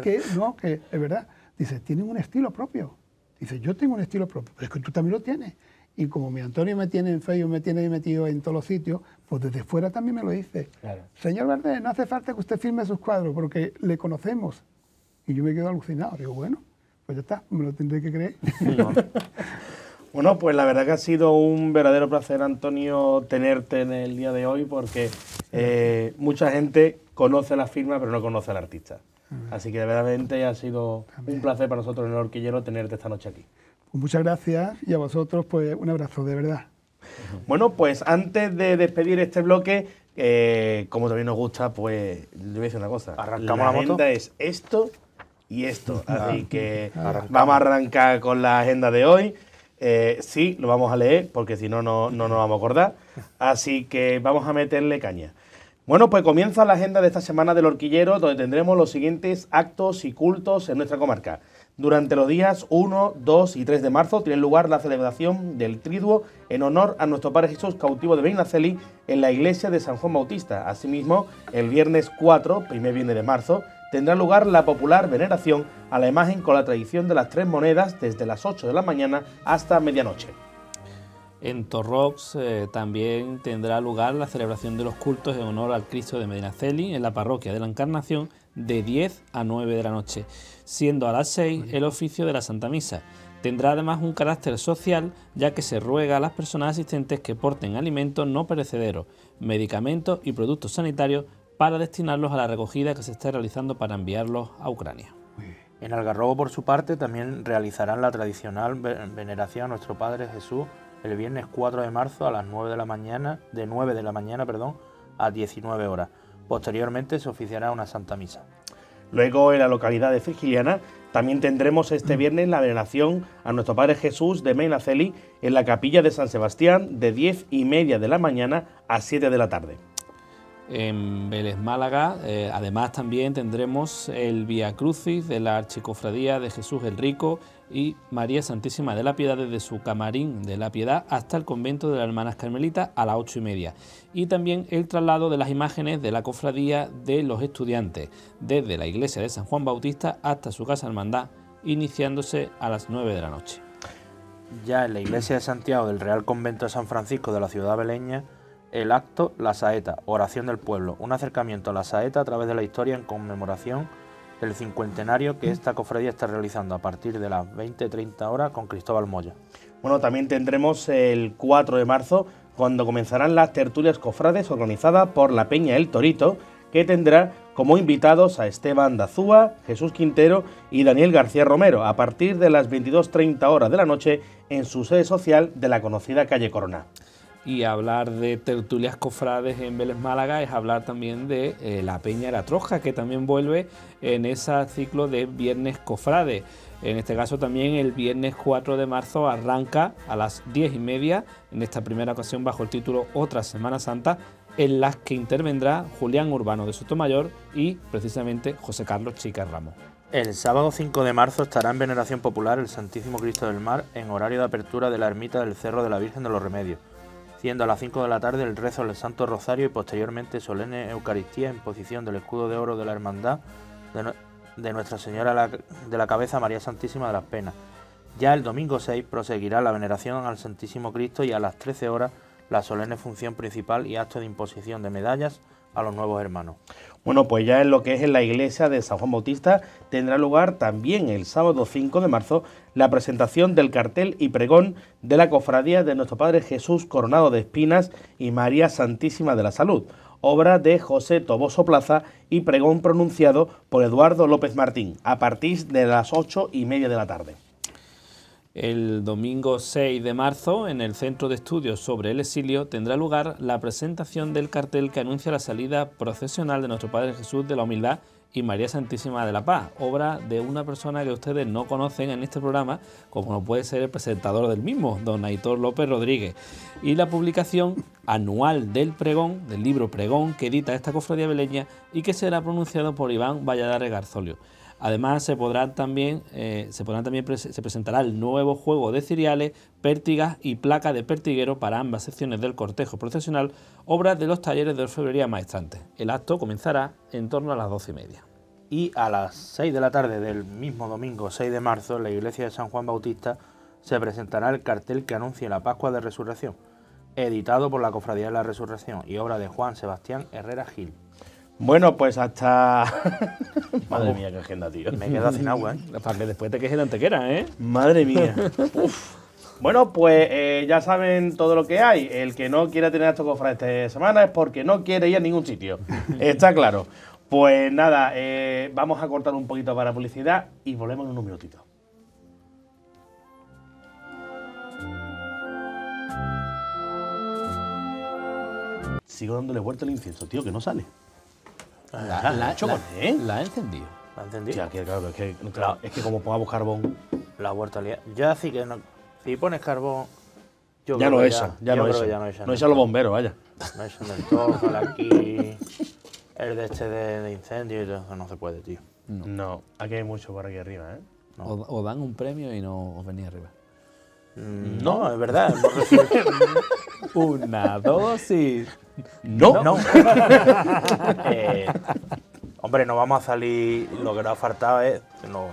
que no, que es verdad, dice, tienen un estilo propio. Dice, yo tengo un estilo propio, pero es que tú también lo tienes. Y como mi Antonio me tiene en Facebook, me tiene metido en todos los sitios, pues desde fuera también me lo dice. Señor Verde, no hace falta que usted firme sus cuadros porque le conocemos. Y yo me quedo alucinado. Digo, bueno, pues ya está, me lo tendré que creer. bueno, pues la verdad que ha sido un verdadero placer, Antonio, tenerte en el día de hoy porque eh, mucha gente conoce la firma pero no conoce al artista. Así que verdaderamente ha sido un placer para nosotros en el horquillero tenerte esta noche aquí. Pues muchas gracias y a vosotros pues un abrazo de verdad. Bueno, pues antes de despedir este bloque, eh, como también nos gusta, pues le voy a decir una cosa. Arrancamos la, la agenda es esto y esto. Ah. Así que vamos a arrancar con la agenda de hoy. Eh, sí, lo vamos a leer porque si no, no, no nos vamos a acordar. Así que vamos a meterle caña. Bueno, pues comienza la agenda de esta semana del horquillero, donde tendremos los siguientes actos y cultos en nuestra comarca. Durante los días 1, 2 y 3 de marzo tiene lugar la celebración del Triduo en honor a nuestro Padre Jesús cautivo de medinaceli en la iglesia de San Juan Bautista. Asimismo, el viernes 4, primer viernes de marzo, tendrá lugar la popular veneración a la imagen con la tradición de las tres monedas desde las 8 de la mañana hasta medianoche. En Torrox eh, también tendrá lugar la celebración de los cultos en honor al Cristo de Medinaceli en la parroquia de la Encarnación de 10 a 9 de la noche siendo a las 6 el oficio de la Santa Misa. Tendrá además un carácter social, ya que se ruega a las personas asistentes que porten alimentos no perecederos, medicamentos y productos sanitarios para destinarlos a la recogida que se está realizando para enviarlos a Ucrania. En Algarrobo, por su parte, también realizarán la tradicional veneración a nuestro Padre Jesús el viernes 4 de marzo a las 9 de la mañana, de 9 de la mañana, perdón, a 19 horas. Posteriormente se oficiará una Santa Misa. Luego, en la localidad de Frigiliana, también tendremos este viernes la veneración a nuestro Padre Jesús de Meinaceli en la capilla de San Sebastián de 10 y media de la mañana a 7 de la tarde en Vélez Málaga. Eh, además también tendremos el Via Crucis de la Archicofradía de Jesús el Rico y María Santísima de la Piedad desde su camarín de la Piedad hasta el convento de las Hermanas Carmelitas a las ocho y media. Y también el traslado de las imágenes de la cofradía de los estudiantes desde la iglesia de San Juan Bautista hasta su casa hermandad, iniciándose a las nueve de la noche. Ya en la iglesia de Santiago del Real Convento de San Francisco de la ciudad beleña, el acto La Saeta, oración del pueblo, un acercamiento a la saeta a través de la historia en conmemoración del cincuentenario que esta cofradía está realizando a partir de las 20.30 horas con Cristóbal Moya. Bueno, también tendremos el 4 de marzo cuando comenzarán las tertulias cofrades organizadas por la Peña El Torito, que tendrá como invitados a Esteban Dazúa, Jesús Quintero y Daniel García Romero a partir de las 22.30 horas de la noche en su sede social de la conocida calle Corona y hablar de tertulias cofrades en Vélez Málaga es hablar también de eh, la Peña de la Troja, que también vuelve en ese ciclo de viernes cofrades. En este caso también el viernes 4 de marzo arranca a las 10 y media, en esta primera ocasión bajo el título Otra Semana Santa, en las que intervendrá Julián Urbano de Sotomayor y precisamente José Carlos Chica Ramos. El sábado 5 de marzo estará en veneración popular el Santísimo Cristo del Mar en horario de apertura de la ermita del Cerro de la Virgen de los Remedios siendo a las 5 de la tarde el rezo del Santo Rosario y posteriormente solemne Eucaristía en posición del escudo de oro de la Hermandad de, Nuestra Señora de la Cabeza María Santísima de las Penas. Ya el domingo 6 proseguirá la veneración al Santísimo Cristo y a las 13 horas la solemne función principal y acto de imposición de medallas a los nuevos hermanos. Bueno, pues ya en lo que es en la iglesia de San Juan Bautista tendrá lugar también el sábado 5 de marzo la presentación del cartel y pregón de la cofradía de nuestro Padre Jesús Coronado de Espinas y María Santísima de la Salud, obra de José Toboso Plaza y pregón pronunciado por Eduardo López Martín a partir de las ocho y media de la tarde. El domingo 6 de marzo, en el Centro de Estudios sobre el Exilio, tendrá lugar la presentación del cartel que anuncia la salida procesional de nuestro Padre Jesús de la Humildad y María Santísima de la Paz, obra de una persona que ustedes no conocen en este programa, como no puede ser el presentador del mismo, don Aitor López Rodríguez, y la publicación anual del pregón, del libro Pregón, que edita esta cofradía beleña y que será pronunciado por Iván Valladares Garzolio. Además, se, también, eh, se, presentará el nuevo juego de cereales, pértigas y placa de pertiguero para ambas secciones del cortejo procesional, obra de los talleres de orfebrería maestrantes. El acto comenzará en torno a las doce y media. Y a las 6 de la tarde del mismo domingo 6 de marzo, en la iglesia de San Juan Bautista, se presentará el cartel que anuncia la Pascua de Resurrección, editado por la Cofradía de la Resurrección y obra de Juan Sebastián Herrera Gil. Bueno, pues hasta. Madre mía, qué agenda, tío. Me he quedado sin agua, ¿eh? Para que después te quejes de antequera, ¿eh? Madre mía. Uf. Bueno, pues eh, ya saben todo lo que hay. El que no quiera tener estos cofres esta semana es porque no quiere ir a ningún sitio. Está claro. Pues nada, eh, vamos a cortar un poquito para publicidad y volvemos en unos minutitos. Sigo dándole vuelta al incienso, tío, que no sale. La, la, ¿eh? la he encendido. ¿La ha encendido? claro, es que, claro, es que como pongamos carbón... La huerta Ya sí que Si pones carbón... Yo ya, no esa, ya, no es ya, no esa. No a los bomberos, vaya. No es el toque, aquí... El de este de, incendio y todo no se puede, tío. No. aquí hay mucho por aquí arriba, ¿eh? O, dan un premio y no os venís arriba. Mm, no, es verdad. Una dosis. No. no. Eh, hombre, no vamos a salir. Lo que nos ha faltado es. No,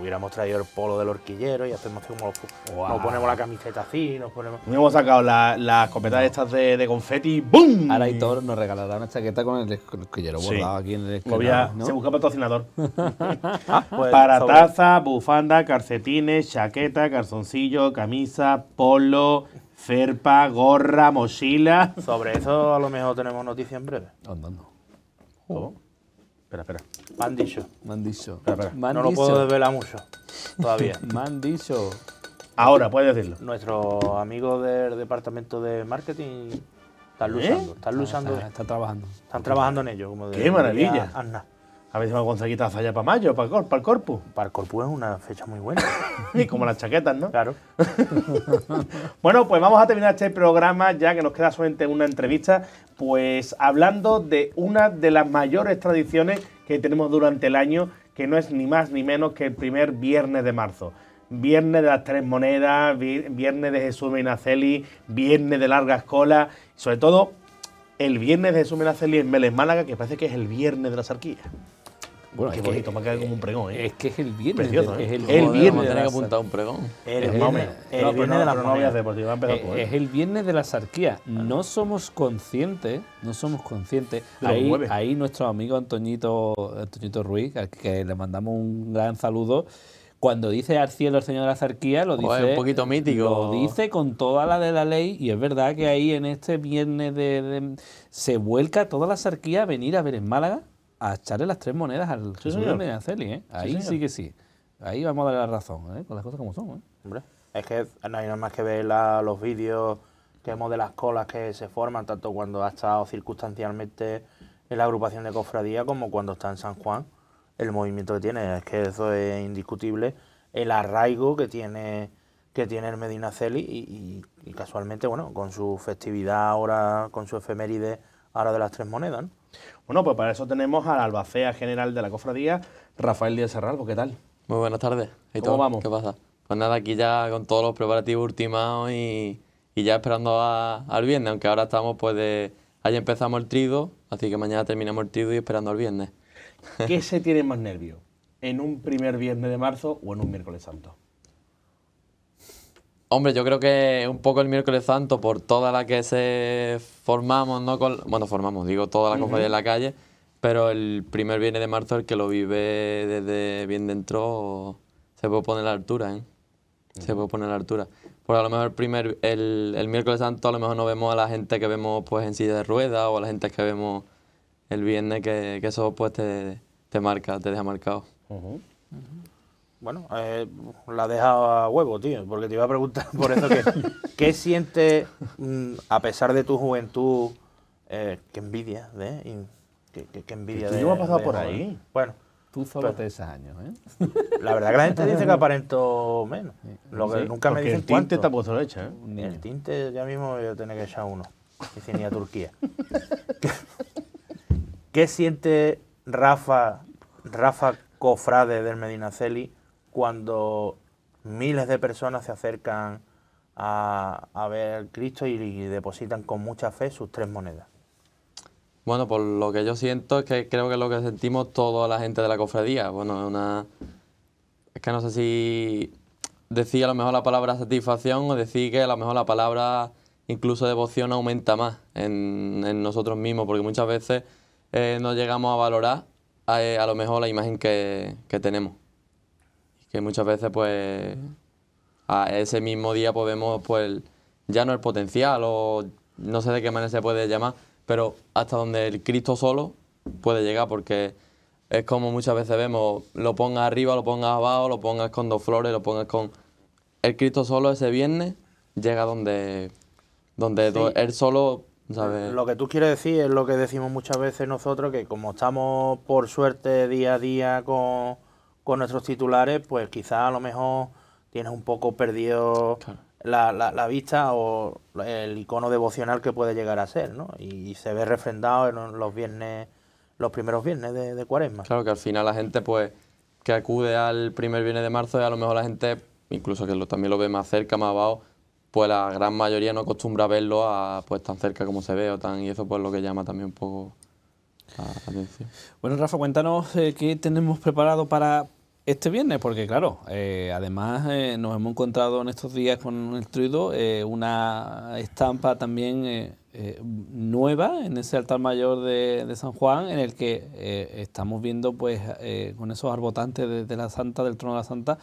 hubiéramos traído el polo del horquillero y hacemos como los, nos ponemos la camiseta así, nos ponemos. Hemos sacado las la estas de, confetti confeti, ¡boom! Ahora Hitor nos regalará una chaqueta con el horquillero bordado aquí en el Se busca patrocinador. Ah, ah, pues, para taza, bufanda, calcetines, chaqueta, calzoncillo, camisa, polo, Ferpa, gorra, mochila. Sobre eso a lo mejor tenemos noticia en breve. Andando. Oh. Espera, espera. han dicho. no lo puedo desvelar mucho todavía. me han dicho. Ahora, puedes decirlo. Nuestro amigo del departamento de marketing están ¿Eh? luchando. Están ah, luchando. trabajando. Están trabajando en ello. Como ¡Qué maravilla! A ver si va Gonzaguita allá para mayo, para, el corpus. Para el corpus es una fecha muy buena. y como las chaquetas, ¿no? Claro. bueno, pues vamos a terminar este programa, ya que nos queda solamente una entrevista, pues hablando de una de las mayores tradiciones que tenemos durante el año, que no es ni más ni menos que el primer viernes de marzo. Viernes de las tres monedas, viernes de Jesús Menaceli, viernes de largas colas, sobre todo el viernes de Jesús Menaceli en Vélez Málaga, que parece que es el viernes de las arquillas. Bueno, Qué es bonito, que, me como un pregón, ¿eh? Es que es el viernes. ¿eh? Es el, viernes. De la, El, viernes, de las novias eh, Es el viernes de la sarquía. No somos conscientes, no somos conscientes. Ahí, nuestro amigo Antoñito, Ruiz, al que le mandamos un gran saludo, cuando dice al cielo el señor de la zarquía, lo dice. un poquito mítico. Lo dice con toda la de la ley, y es verdad que ahí en este viernes de, se vuelca toda la arquía a venir a ver en Málaga a echarle las tres monedas al Medina Jesús ¿eh? Ahí sí, que sí. Ahí vamos a darle la razón, ¿eh? Con las cosas como son, ¿eh? Hombre, es que no hay nada más que ver los vídeos que hemos de las colas que se forman, tanto cuando ha estado circunstancialmente en la agrupación de cofradía como cuando está en San Juan, el movimiento que tiene, es que eso es indiscutible, el arraigo que tiene que tiene el Medina Celi y, casualmente, bueno, con su festividad ahora, con su efeméride ahora de las tres monedas, ¿no? Bueno, pues para eso tenemos al albacea general de la cofradía, Rafael Díaz Serralvo, ¿Qué tal? Muy buenas tardes. ¿Cómo todo? vamos? ¿Qué pasa? Pues nada, aquí ya con todos los preparativos ultimados y, ya esperando al viernes, aunque ahora estamos pues de... Ayer empezamos el trigo, así que mañana terminamos el trido y esperando al viernes. ¿Qué se tiene más nervio? ¿En un primer viernes de marzo o en un miércoles santo? Hombre, yo creo que un poco el miércoles santo, por toda la que se formamos, no Con, bueno, formamos, digo, toda la compañía en la calle, pero el primer viernes de marzo, el que lo vive desde bien dentro, se puede poner a la altura, ¿eh? Se puede poner a la altura. Por pues a lo mejor el, el, miércoles santo a lo mejor no vemos a la gente que vemos pues en silla de ruedas o a la gente que vemos el viernes, que, eso pues te, marca, te deja marcado. Ajá, bueno, eh, la dejado a huevo, tío, porque te iba a preguntar por eso que ¿qué sientes mm, a pesar de tu juventud? Eh, qué envidia, de, qué, envidia Yo he pasado por ahí. Bueno. Tú pues solo te años, ¿eh? La verdad que la gente dice que aparento menos. Lo que nunca me dicen el tinte está puesto hecho, ¿eh? El tinte ya mismo voy a tener que echar uno. Y tenía a Turquía. ¿Qué, ¿Qué siente Rafa, Rafa Cofrade del Medinaceli cuando miles de personas se acercan a, a ver Cristo y, depositan con mucha fe sus tres monedas. Bueno, por lo que yo siento es que creo que es lo que sentimos toda la gente de la cofradía. Bueno, es una. que no sé si decir a lo mejor la palabra satisfacción o decir que a lo mejor la palabra incluso devoción aumenta más en, nosotros mismos, porque muchas veces eh, no llegamos a valorar eh, a, lo mejor la imagen que tenemos que muchas veces pues a ese mismo día podemos pues ya no el potencial o no sé de qué manera se puede llamar, pero hasta donde el Cristo solo puede llegar porque es como muchas veces vemos, lo pongas arriba, lo pongas abajo, lo pongas con dos flores, lo pongas con... El Cristo solo ese viernes llega donde, donde él solo Lo que tú quieres decir es lo que decimos muchas veces nosotros, que como estamos por suerte día a día con, con nuestros titulares, pues quizás a lo mejor tienes un poco perdido la, la, la, vista o el icono devocional que puede llegar a ser, ¿no? Y, se ve refrendado en los viernes, los primeros viernes de, cuaresma. Claro que al final la gente, pues, que acude al primer viernes de marzo, y a lo mejor la gente, incluso que lo, también lo ve más cerca, más abajo, pues la gran mayoría no acostumbra verlo a, pues tan cerca como se ve o tan, y eso pues lo que llama también un poco Ah, bueno, Rafa, cuéntanos eh, qué tenemos preparado para este viernes, porque claro, eh, además eh, nos hemos encontrado en estos días con el Truido una estampa también nueva en ese altar mayor de, San Juan, en el que estamos viendo pues con esos arbotantes la Santa, del trono de la Santa,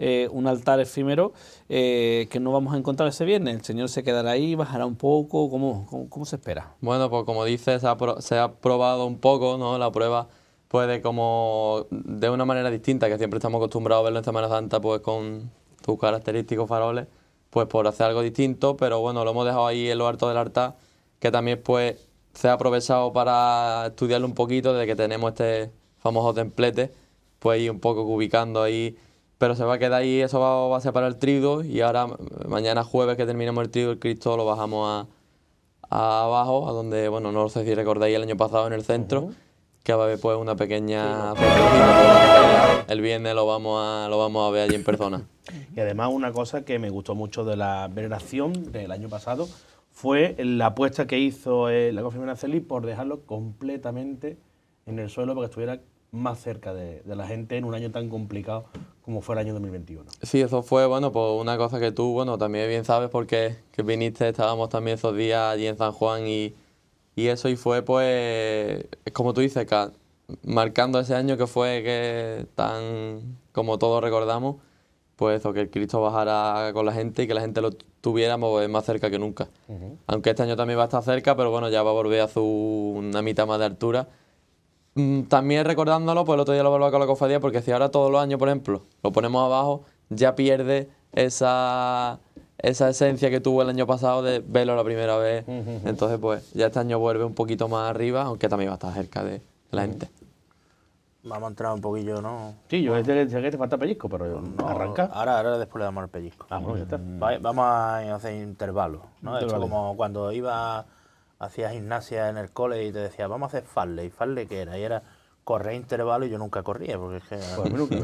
eh, un altar efímero eh, que no vamos a encontrar ese viernes. El Señor se quedará ahí, bajará un poco, ¿cómo, cómo, se espera? Bueno, pues como dices, se ha probado un poco ¿no? la prueba puede como de una manera distinta, que siempre estamos acostumbrados a verlo en Semana Santa, pues con tus característicos faroles, pues por hacer algo distinto, pero bueno, lo hemos dejado ahí en lo alto del altar, que también pues se ha aprovechado para estudiarlo un poquito ...de que tenemos este famoso templete, pues ir un poco ubicando ahí pero se va a quedar ahí, eso va, a para el trigo y ahora mañana jueves que terminemos el trigo, el Cristo lo bajamos a, abajo, a donde, bueno, no sé si recordáis el año pasado en el centro, que va a haber pues una pequeña... El viernes lo vamos, a, lo vamos a ver allí en persona. y además una cosa que me gustó mucho de la veneración del año pasado fue la apuesta que hizo eh, la Confirmación Celí por dejarlo completamente en el suelo para que estuviera más cerca de, la gente en un año tan complicado como fue el año 2021. Sí, eso fue, bueno, pues una cosa que tú, bueno, también bien sabes porque viniste, estábamos también esos días allí en San Juan y, y eso, y fue pues, como tú dices, marcando ese año que fue que tan, como todos recordamos, pues eso, que el Cristo bajara con la gente y que la gente lo tuviéramos pues, más cerca que nunca. Aunque este año también va a estar cerca, pero bueno, ya va a volver a su una mitad más de altura Mm, también recordándolo, pues el otro día lo vuelvo con la cofradía, porque si ahora todos los años, por ejemplo, lo ponemos abajo, ya pierde esa, esa esencia que tuvo el año pasado de verlo la primera vez. Entonces, pues ya este año vuelve un poquito más arriba, aunque también va a estar cerca de la gente. Vamos a entrar un poquillo, ¿no? Sí, yo sé que te falta pellizco, pero arranca. Ahora, ahora después le damos el pellizco. Ah, vamos a hacer intervalos. ¿no? De hecho, como cuando iba hacía gimnasia en el cole y te decía, vamos a hacer ¿Y falle qué era? Y era correr intervalo y yo nunca corría, porque es que... Pues nunca,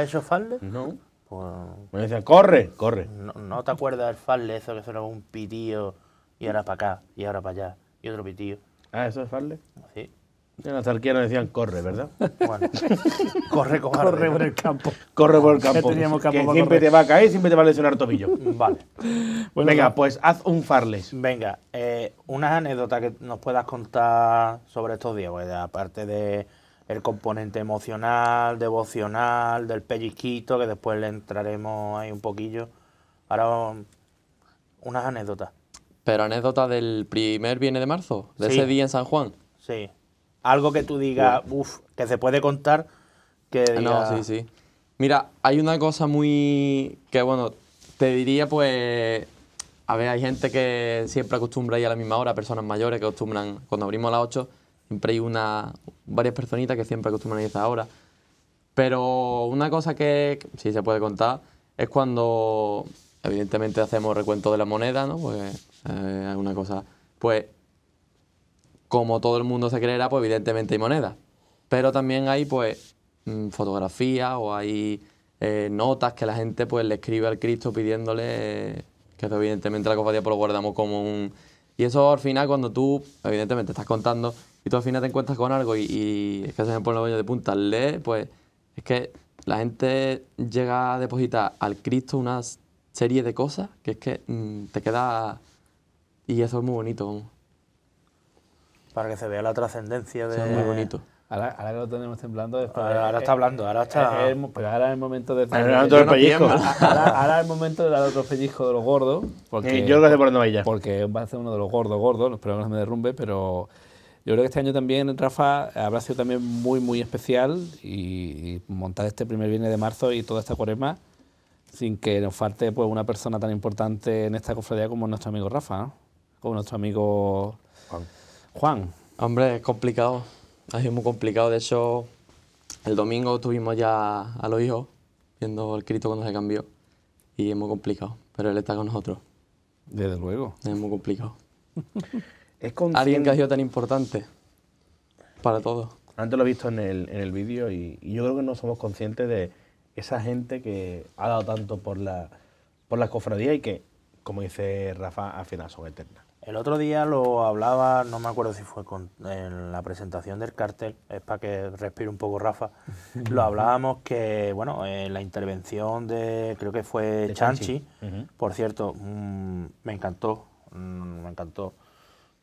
he hecho farley? No. Pues me decían, corre, corre. No, te acuerdas del farle, eso que sonaba un pitío y ahora para acá, y ahora para allá, y otro pitío. Ah, ¿eso es falle? Sí. En las nos decían corre, ¿verdad? Bueno, corre, corre por el campo. Corre por el campo. que siempre te va a caer, siempre te va a lesionar tobillo. Vale. venga, pues haz un farles. Venga, eh, unas anécdotas que nos puedas contar sobre estos días, pues, aparte de el componente emocional, devocional, del pellizquito, que después le entraremos ahí un poquillo. Ahora, unas anécdotas. Pero anécdotas del primer viernes de marzo, de ese día en San Juan. Sí. Algo que tú digas, uff, que se puede contar, que ah, diga... No, sí, sí. Mira, hay una cosa muy... que, bueno, te diría pues... A ver, hay gente que siempre acostumbra ir a la misma hora, personas mayores que acostumbran, cuando abrimos a las 8, siempre hay una, varias personitas que siempre acostumbran ir a esa hora. Pero una cosa que, sí se puede contar es cuando, evidentemente, hacemos recuento de la moneda, ¿no? Pues eh, una cosa. Pues como todo el mundo se creerá, pues evidentemente hay moneda. Pero también hay pues mm, fotografías o hay eh, notas que la gente pues le escribe al Cristo pidiéndole, eh, que evidentemente la cofradía pues lo guardamos como un... Y eso al final cuando tú, evidentemente, estás contando y tú al final te encuentras con algo y, es que se me pone los baños de punta, lee, pues es que la gente llega a depositar al Cristo una serie de cosas que es que mm, te queda... Y eso es muy bonito para que se vea la trascendencia de... muy bonito. Ahora, que lo tenemos temblando ahora, está hablando, ahora está... ahora es el momento de... Ahora, ahora, es el momento de dar otro pellizco de los gordos. Porque, yo lo sé por dónde Porque va a ser uno de los gordos, gordos, los problemas me derrumbe, pero... Yo creo que este año también, Rafa, habrá sido también muy, muy especial y, montar este primer viernes de marzo y toda esta cuaresma sin que nos falte pues una persona tan importante en esta cofradía como nuestro amigo Rafa, ¿no? como nuestro amigo Juan. Hombre, es complicado. Ha sido muy complicado. De hecho, el domingo tuvimos ya a los hijos viendo el Cristo cuando se cambió. Y es muy complicado. Pero él está con nosotros. Desde luego. Es muy complicado. es Alguien que ha sido tan importante para todos. Antes lo he visto en el, vídeo y, yo creo que no somos conscientes de esa gente que ha dado tanto por la, por la cofradía y que, como dice Rafa, al final son eternas. El otro día lo hablaba, no me acuerdo si fue con, en la presentación del cártel, es para que respire un poco Rafa, lo hablábamos que, bueno, en eh, la intervención de, creo que fue Chanchi, por cierto, mm, me encantó, mm, me encantó,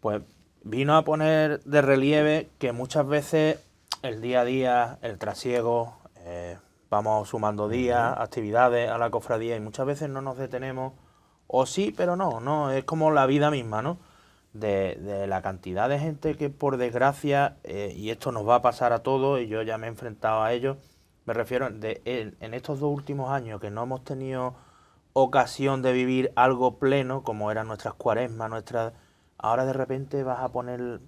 pues vino a poner de relieve que muchas veces el día a día, el trasiego, eh, vamos sumando días, actividades a la cofradía y muchas veces no nos detenemos o sí, pero no, no, es como la vida misma, ¿no? De, la cantidad de gente que por desgracia, eh, y esto nos va a pasar a todos, y yo ya me he enfrentado a ello, me refiero de, en, estos dos últimos años que no hemos tenido ocasión de vivir algo pleno, como eran nuestras cuaresmas, nuestras... Ahora de repente vas a poner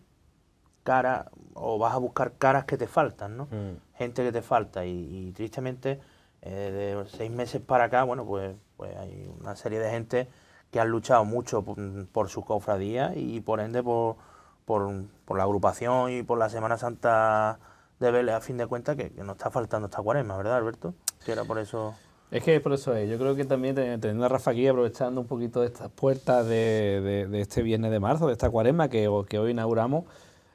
cara o vas a buscar caras que te faltan, ¿no? Mm. Gente que te falta y tristemente eh, de seis meses para acá, bueno, pues, pues hay una serie de gente que han luchado mucho por, sus cofradías y por ende por, por, la agrupación y por la Semana Santa de Vélez, a fin de cuentas, que, nos está faltando esta cuaresma, ¿verdad, Alberto? era por eso... Es que por eso es. Yo creo que también teniendo a Rafa aquí, aprovechando un poquito de estas puertas de, este viernes de marzo, de esta cuaresma que, que hoy inauguramos,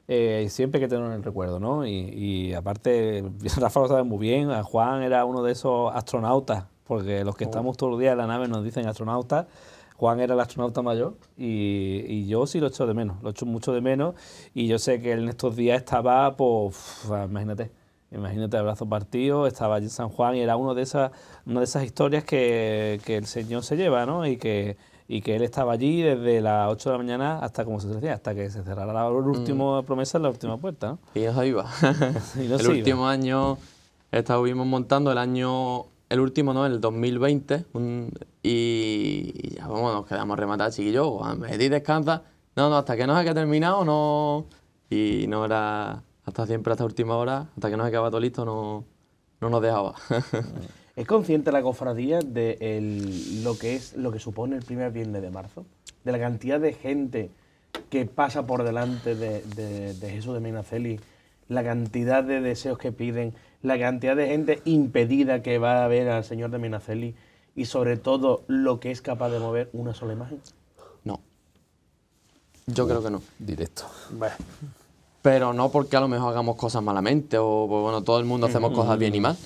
eh, siempre hay que tenerlo en el recuerdo, ¿no? Y, aparte, Rafa lo sabe muy bien, Juan era uno de esos astronautas, porque los que oh. estamos todos los días en la nave nos dicen astronautas. Juan era el astronauta mayor y, yo sí lo echo de menos, lo echo mucho de menos y yo sé que él en estos días estaba, pues, imagínate, imagínate abrazo partido, estaba allí en San Juan y era uno de esas, una de esas historias que, que el Señor se lleva, ¿no? Y que, y que él estaba allí desde las 8 de la mañana hasta como se decía, hasta que se cerrara la mm. última promesa la última puerta. Y eso iba. y el último año estuvimos montando el año, el último no, el 2020, y, ya vamos, nos quedamos rematados, chiquillos, Eddie oh, descansa, no, no, hasta que no se haya terminado, no, y no era, hasta siempre, hasta última hora, hasta que no se acabado todo listo, no, no nos dejaba. ¿Es consciente la cofradía de lo que es lo que supone el primer viernes de marzo? De la cantidad de gente que pasa por delante de, Jesús de Minaceli, la cantidad de deseos que piden, la cantidad de gente impedida que va a ver al señor de Minaceli y sobre todo lo que es capaz de mover una sola imagen. No. Yo creo que no. Directo. Pero no porque a lo mejor hagamos cosas malamente o bueno, todo el mundo hacemos cosas bien y mal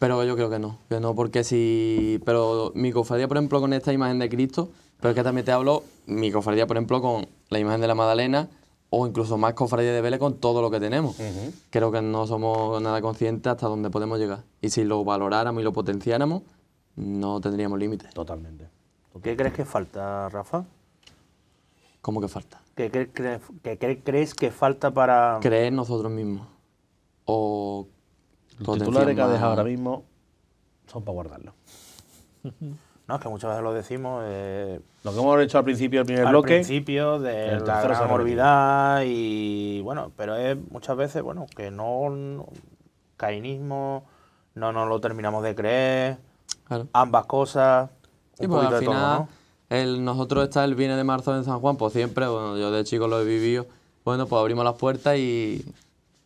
pero yo creo que no, que no, porque si. Pero mi cofradía, por ejemplo, con esta imagen de Cristo, pero es que también te hablo, mi cofradía, por ejemplo, con la imagen de la Madalena, o incluso más cofradía de Vélez con todo lo que tenemos. Creo que no somos nada conscientes hasta dónde podemos llegar. Y si lo valoráramos y lo potenciáramos, no tendríamos límites. Totalmente. ¿Qué crees que falta, Rafa? ¿Cómo que falta? ¿Qué crees que falta para...? Creer nosotros mismos. O los titulares que ha dejado ahora mismo son para guardarlo. No, es que muchas veces lo decimos. Eh, lo que hemos hecho al principio del primer bloque. Al principio de la gran y bueno, pero es muchas veces, bueno, que no, no cainismo, no nos lo terminamos de creer, ambas cosas. Y pues, al final, nosotros está el viene de marzo en San Juan, pues siempre, bueno, yo de chico lo he vivido, bueno, pues abrimos las puertas y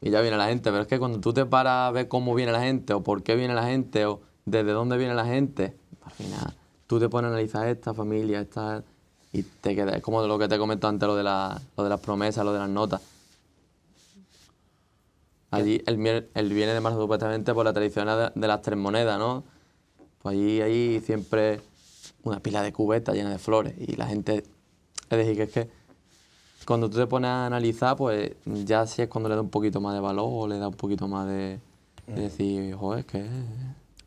y ya viene la gente. Pero es que cuando tú te paras a ver cómo viene la gente, o por qué viene la gente, o desde dónde viene la gente, al final tú te pones a analizar esta familia, esta. Y te quedas, es como lo que te comentado antes, lo de, la, de las promesas, lo de las notas. Allí el, viene de marzo supuestamente por la tradición de, las tres monedas, ¿no? Pues allí hay siempre una pila de cubetas llena de flores y la gente... Es decir, que es que cuando tú te pones a analizar, pues ya sí es cuando le da un poquito más de valor o le da un poquito más de, mm. decir, joder, que...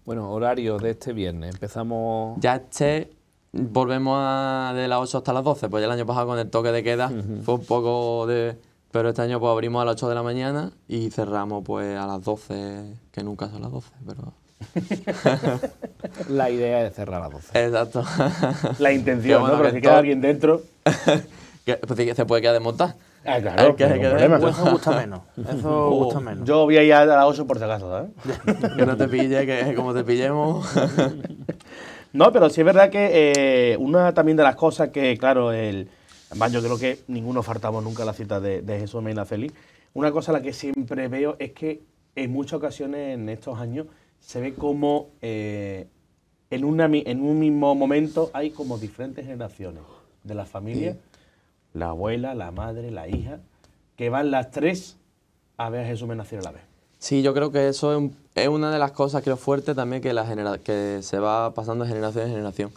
Bueno, horario de este viernes, empezamos... Ya este, volvemos a de las 8 hasta las 12, pues ya el año pasado con el toque de queda fue un poco de... Pero este año pues abrimos a las 8 de la mañana y cerramos pues a las 12, que nunca son las 12, pero... la idea es cerrar a las 12. Exacto. La intención, ¿no? Pero que si queda alguien dentro... se puede quedar desmontada. Ah, claro. Que, gusta menos. Eso oh. gusta menos. Yo voy a ir a la 8 por si acaso, ¿sabes? ¿eh? que no te pille, que como te pillemos. no, pero sí es verdad que eh, una también de las cosas que, claro, el, además yo creo que ninguno faltamos nunca a la cita de, Jesús Mena Feliz. Una cosa la que siempre veo es que en muchas ocasiones en estos años se ve como eh, en, en un mismo momento hay como diferentes generaciones de la familia la abuela, la madre, la hija, que van las tres a ver a Jesús nació a la vez. Sí, yo creo que eso es, una de las cosas, creo, fuerte también que, la que se va pasando de generación en generación.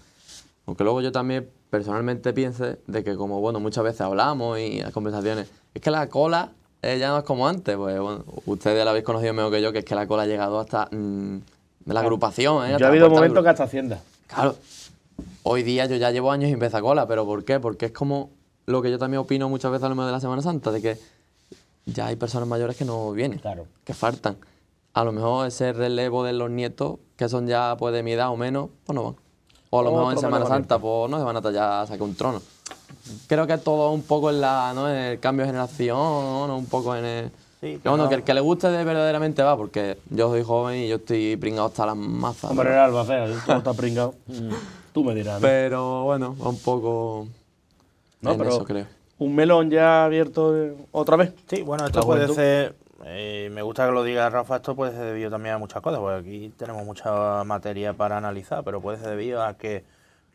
Aunque luego yo también personalmente pienso, de que como, bueno, muchas veces hablamos y las conversaciones, es que la cola eh, ya no es como antes, pues bueno, ustedes la habéis conocido mejor que yo, que es que la cola ha llegado hasta mm, la agrupación. ¿eh? ha habido momentos que hasta Hacienda. Claro. Hoy día yo ya llevo años y empieza cola, pero ¿por qué? Porque es como lo que yo también opino muchas veces a lo mejor de la Semana Santa, de que ya hay personas mayores que no vienen, claro. que faltan. A lo mejor ese relevo de los nietos, que son ya pues de mi edad o menos, pues no van. O a lo mejor en Semana Santa, pues no se van a tallar, sacar un trono. Creo que todo un poco en, la, ¿no? en el cambio de generación, un poco en el... bueno, que el que le guste de verdaderamente va, porque yo soy joven y yo estoy pringado hasta las mazas. Hombre, ¿no? el feo, todo está pringado. Mm, tú me dirás. ¿no? Pero bueno, un poco... No, pero eso creo. Un melón ya abierto eh, otra vez. Sí, bueno, esto puede ser. Eh, me gusta que lo diga Rafa, esto puede ser debido también a muchas cosas, porque aquí tenemos mucha materia para analizar, pero puede ser debido a que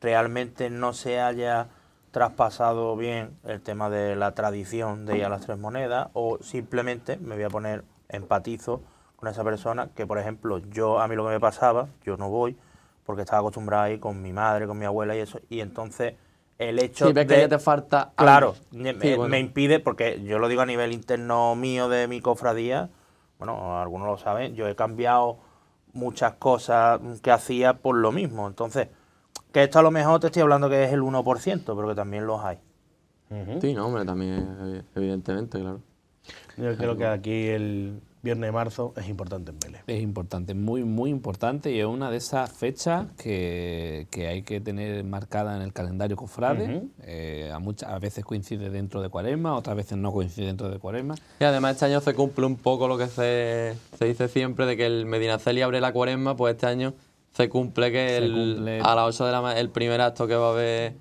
realmente no se haya traspasado bien el tema de la tradición de ir a las tres monedas, o simplemente me voy a poner empatizo con esa persona que, por ejemplo, yo a mí lo que me pasaba, yo no voy, porque estaba acostumbrada a ir con mi madre, con mi abuela y eso, y entonces el hecho de que te falta claro me, impide porque yo lo digo a nivel interno mío de mi cofradía bueno algunos lo saben yo he cambiado muchas cosas que hacía por lo mismo entonces que esto a lo mejor te estoy hablando que es el 1% pero que también los hay sí no hombre también evidentemente claro yo creo que aquí el viernes de marzo es importante en Vélez. Es importante, muy, muy importante y es una de esas fechas que, que hay que tener marcada en el calendario cofrade. Eh, a, muchas, veces coincide dentro de Cuaresma, otras veces no coincide dentro de Cuaresma. Y además este año se cumple un poco lo que se, se dice siempre de que el Medinaceli abre la Cuaresma, pues este año se cumple que el, a las 8 de la el primer acto que va a haber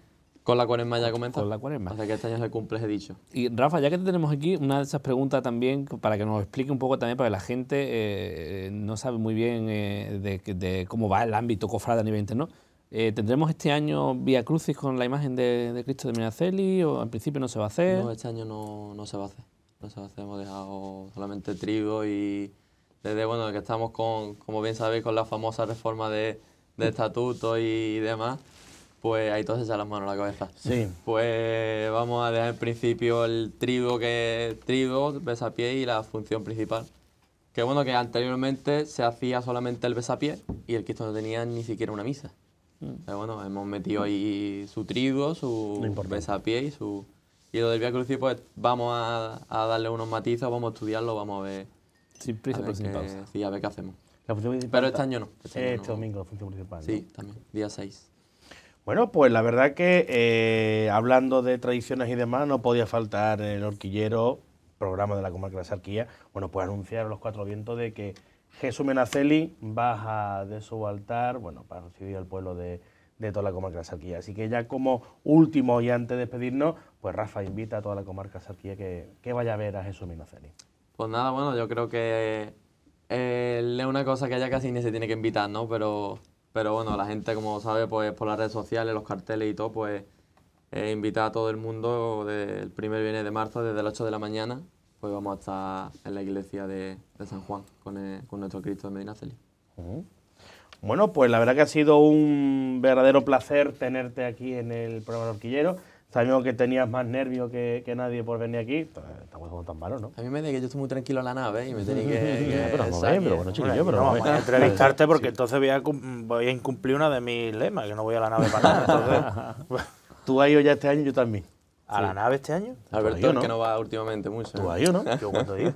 con la cuaresma ya comenzó. Con la cuaresma. O sea que este año se cumple, he dicho. Y Rafa, ya que te tenemos aquí, una de esas preguntas también para que nos explique un poco también, para la gente eh, eh, no sabe muy bien eh, de, cómo va el ámbito cofrade a nivel interno. ¿Tendremos este año Vía Crucis con la imagen de, Cristo de Minaceli o al principio no se va a hacer? No, este año no, no se va a hacer. No se va a hacer, hemos dejado solamente trigo y desde bueno que estamos con, como bien sabéis, con la famosa reforma de, de estatuto y demás pues ahí todos se echan las manos a la cabeza. Sí. Pues vamos a dejar en principio el trigo, que es trigo, besapié y la función principal. Que bueno, que anteriormente se hacía solamente el besapié y el Cristo no tenía ni siquiera una misa. Mm. Pero bueno, hemos metido ahí su trigo, su besapié y su... Y lo del vía Crucis, pues vamos a, darle unos matizos, vamos a estudiarlo, vamos a ver... Sin prisa, sin pausa. Sí, a ver qué hacemos. pero este, este año eh, no. Este, domingo, la función principal. Sí, también, día 6. Bueno, pues la verdad que eh, hablando de tradiciones y demás, no podía faltar el horquillero, programa de la comarca de la Sarquía. Bueno, pues anunciar a los cuatro vientos de que Jesús Menaceli baja de su altar, bueno, para recibir al pueblo de, toda la comarca de Sarquía. Así que ya como último y antes de despedirnos, pues Rafa invita a toda la comarca de Sarquía que, que vaya a ver a Jesús Menaceli. Pues nada, bueno, yo creo que eh, es una cosa que ya casi ni se tiene que invitar, ¿no? Pero pero bueno, la gente, como sabe, pues por las redes sociales, los carteles y todo, pues eh, invita a todo el mundo el primer viernes de marzo, desde las 8 de la mañana, pues vamos a estar en la iglesia de, San Juan con, nuestro Cristo de Medina Celi. Bueno, pues la verdad que ha sido un verdadero placer tenerte aquí en el programa Horquillero. Sabemos que tenías más nervios que, que, nadie por venir aquí. estamos como tan malos, ¿no? A mí me dice que yo estoy muy tranquilo en la nave y me tenía que. pero no pero bueno, pero no, a entrevistarte porque entonces voy a, voy incumplir una de mis lemas, que no voy a la nave para nada. Entonces, Tú has ido ya este año y yo también. ¿A la nave este año? Alberto, ¿no? que no va últimamente mucho. Tú has ido, ¿no? Yo ido.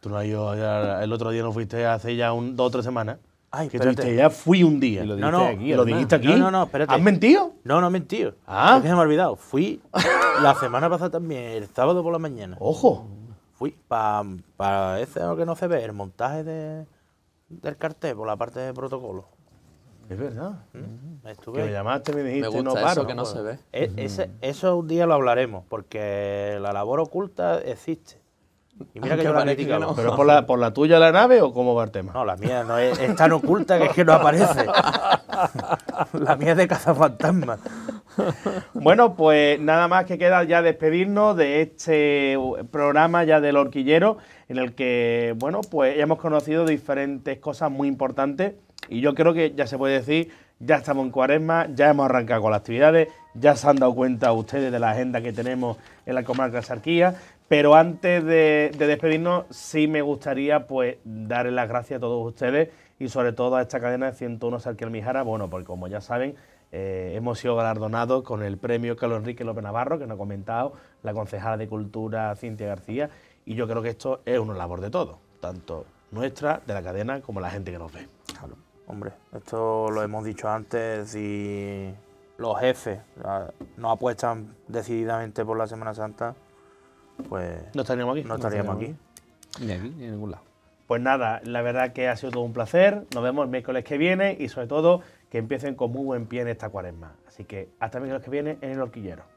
Tú no has ido. El otro día no fuiste hace ya dos o tres semanas que ya fui un día. no, no, ¿Lo dijiste aquí? No, no, no, espérate. ¿Has mentido? No, no he mentido. Ah. Es que se me ha olvidado. Fui la semana pasada también, el sábado por la mañana. Ojo. Fui para ese que no se ve, el montaje de, del cartel por la parte de protocolo. Es verdad. Mm, estuve. Que me llamaste y me dijiste, me gusta no Eso que no se ve. E, ese, eso un día lo hablaremos, porque la labor oculta existe. Y mira que ¿Pero por la, por la tuya la nave o cómo va el tema? No, la mía no es, es tan oculta que es que no aparece. la mía es de Cazafantasma. bueno, pues nada más que queda ya despedirnos de este programa ya del horquillero, en el que, bueno, pues hemos conocido diferentes cosas muy importantes y yo creo que ya se puede decir, ya estamos en cuaresma, ya hemos arrancado con las actividades, ya se han dado cuenta ustedes de la agenda que tenemos en la comarca de Sarquía pero antes de, despedirnos, sí me gustaría pues darle las gracias a todos ustedes y sobre todo a esta cadena de 101 Sarkiel Mijara, bueno, porque como ya saben, eh, hemos sido galardonados con el premio Carlos Enrique López Navarro, que nos ha comentado la concejala de Cultura Cintia García, y yo creo que esto es una labor de todos, tanto nuestra, de la cadena, como la gente que nos ve. Hombre, esto lo hemos dicho antes y los jefes ah, nos apuestan decididamente por la Semana Santa, pues no estaríamos aquí. No estaríamos, aquí. Ni en ningún lado. Pues nada, la verdad que ha sido todo un placer. Nos vemos el miércoles que viene y sobre todo que empiecen con muy buen pie en esta cuaresma. Así que hasta miércoles que viene en el horquillero.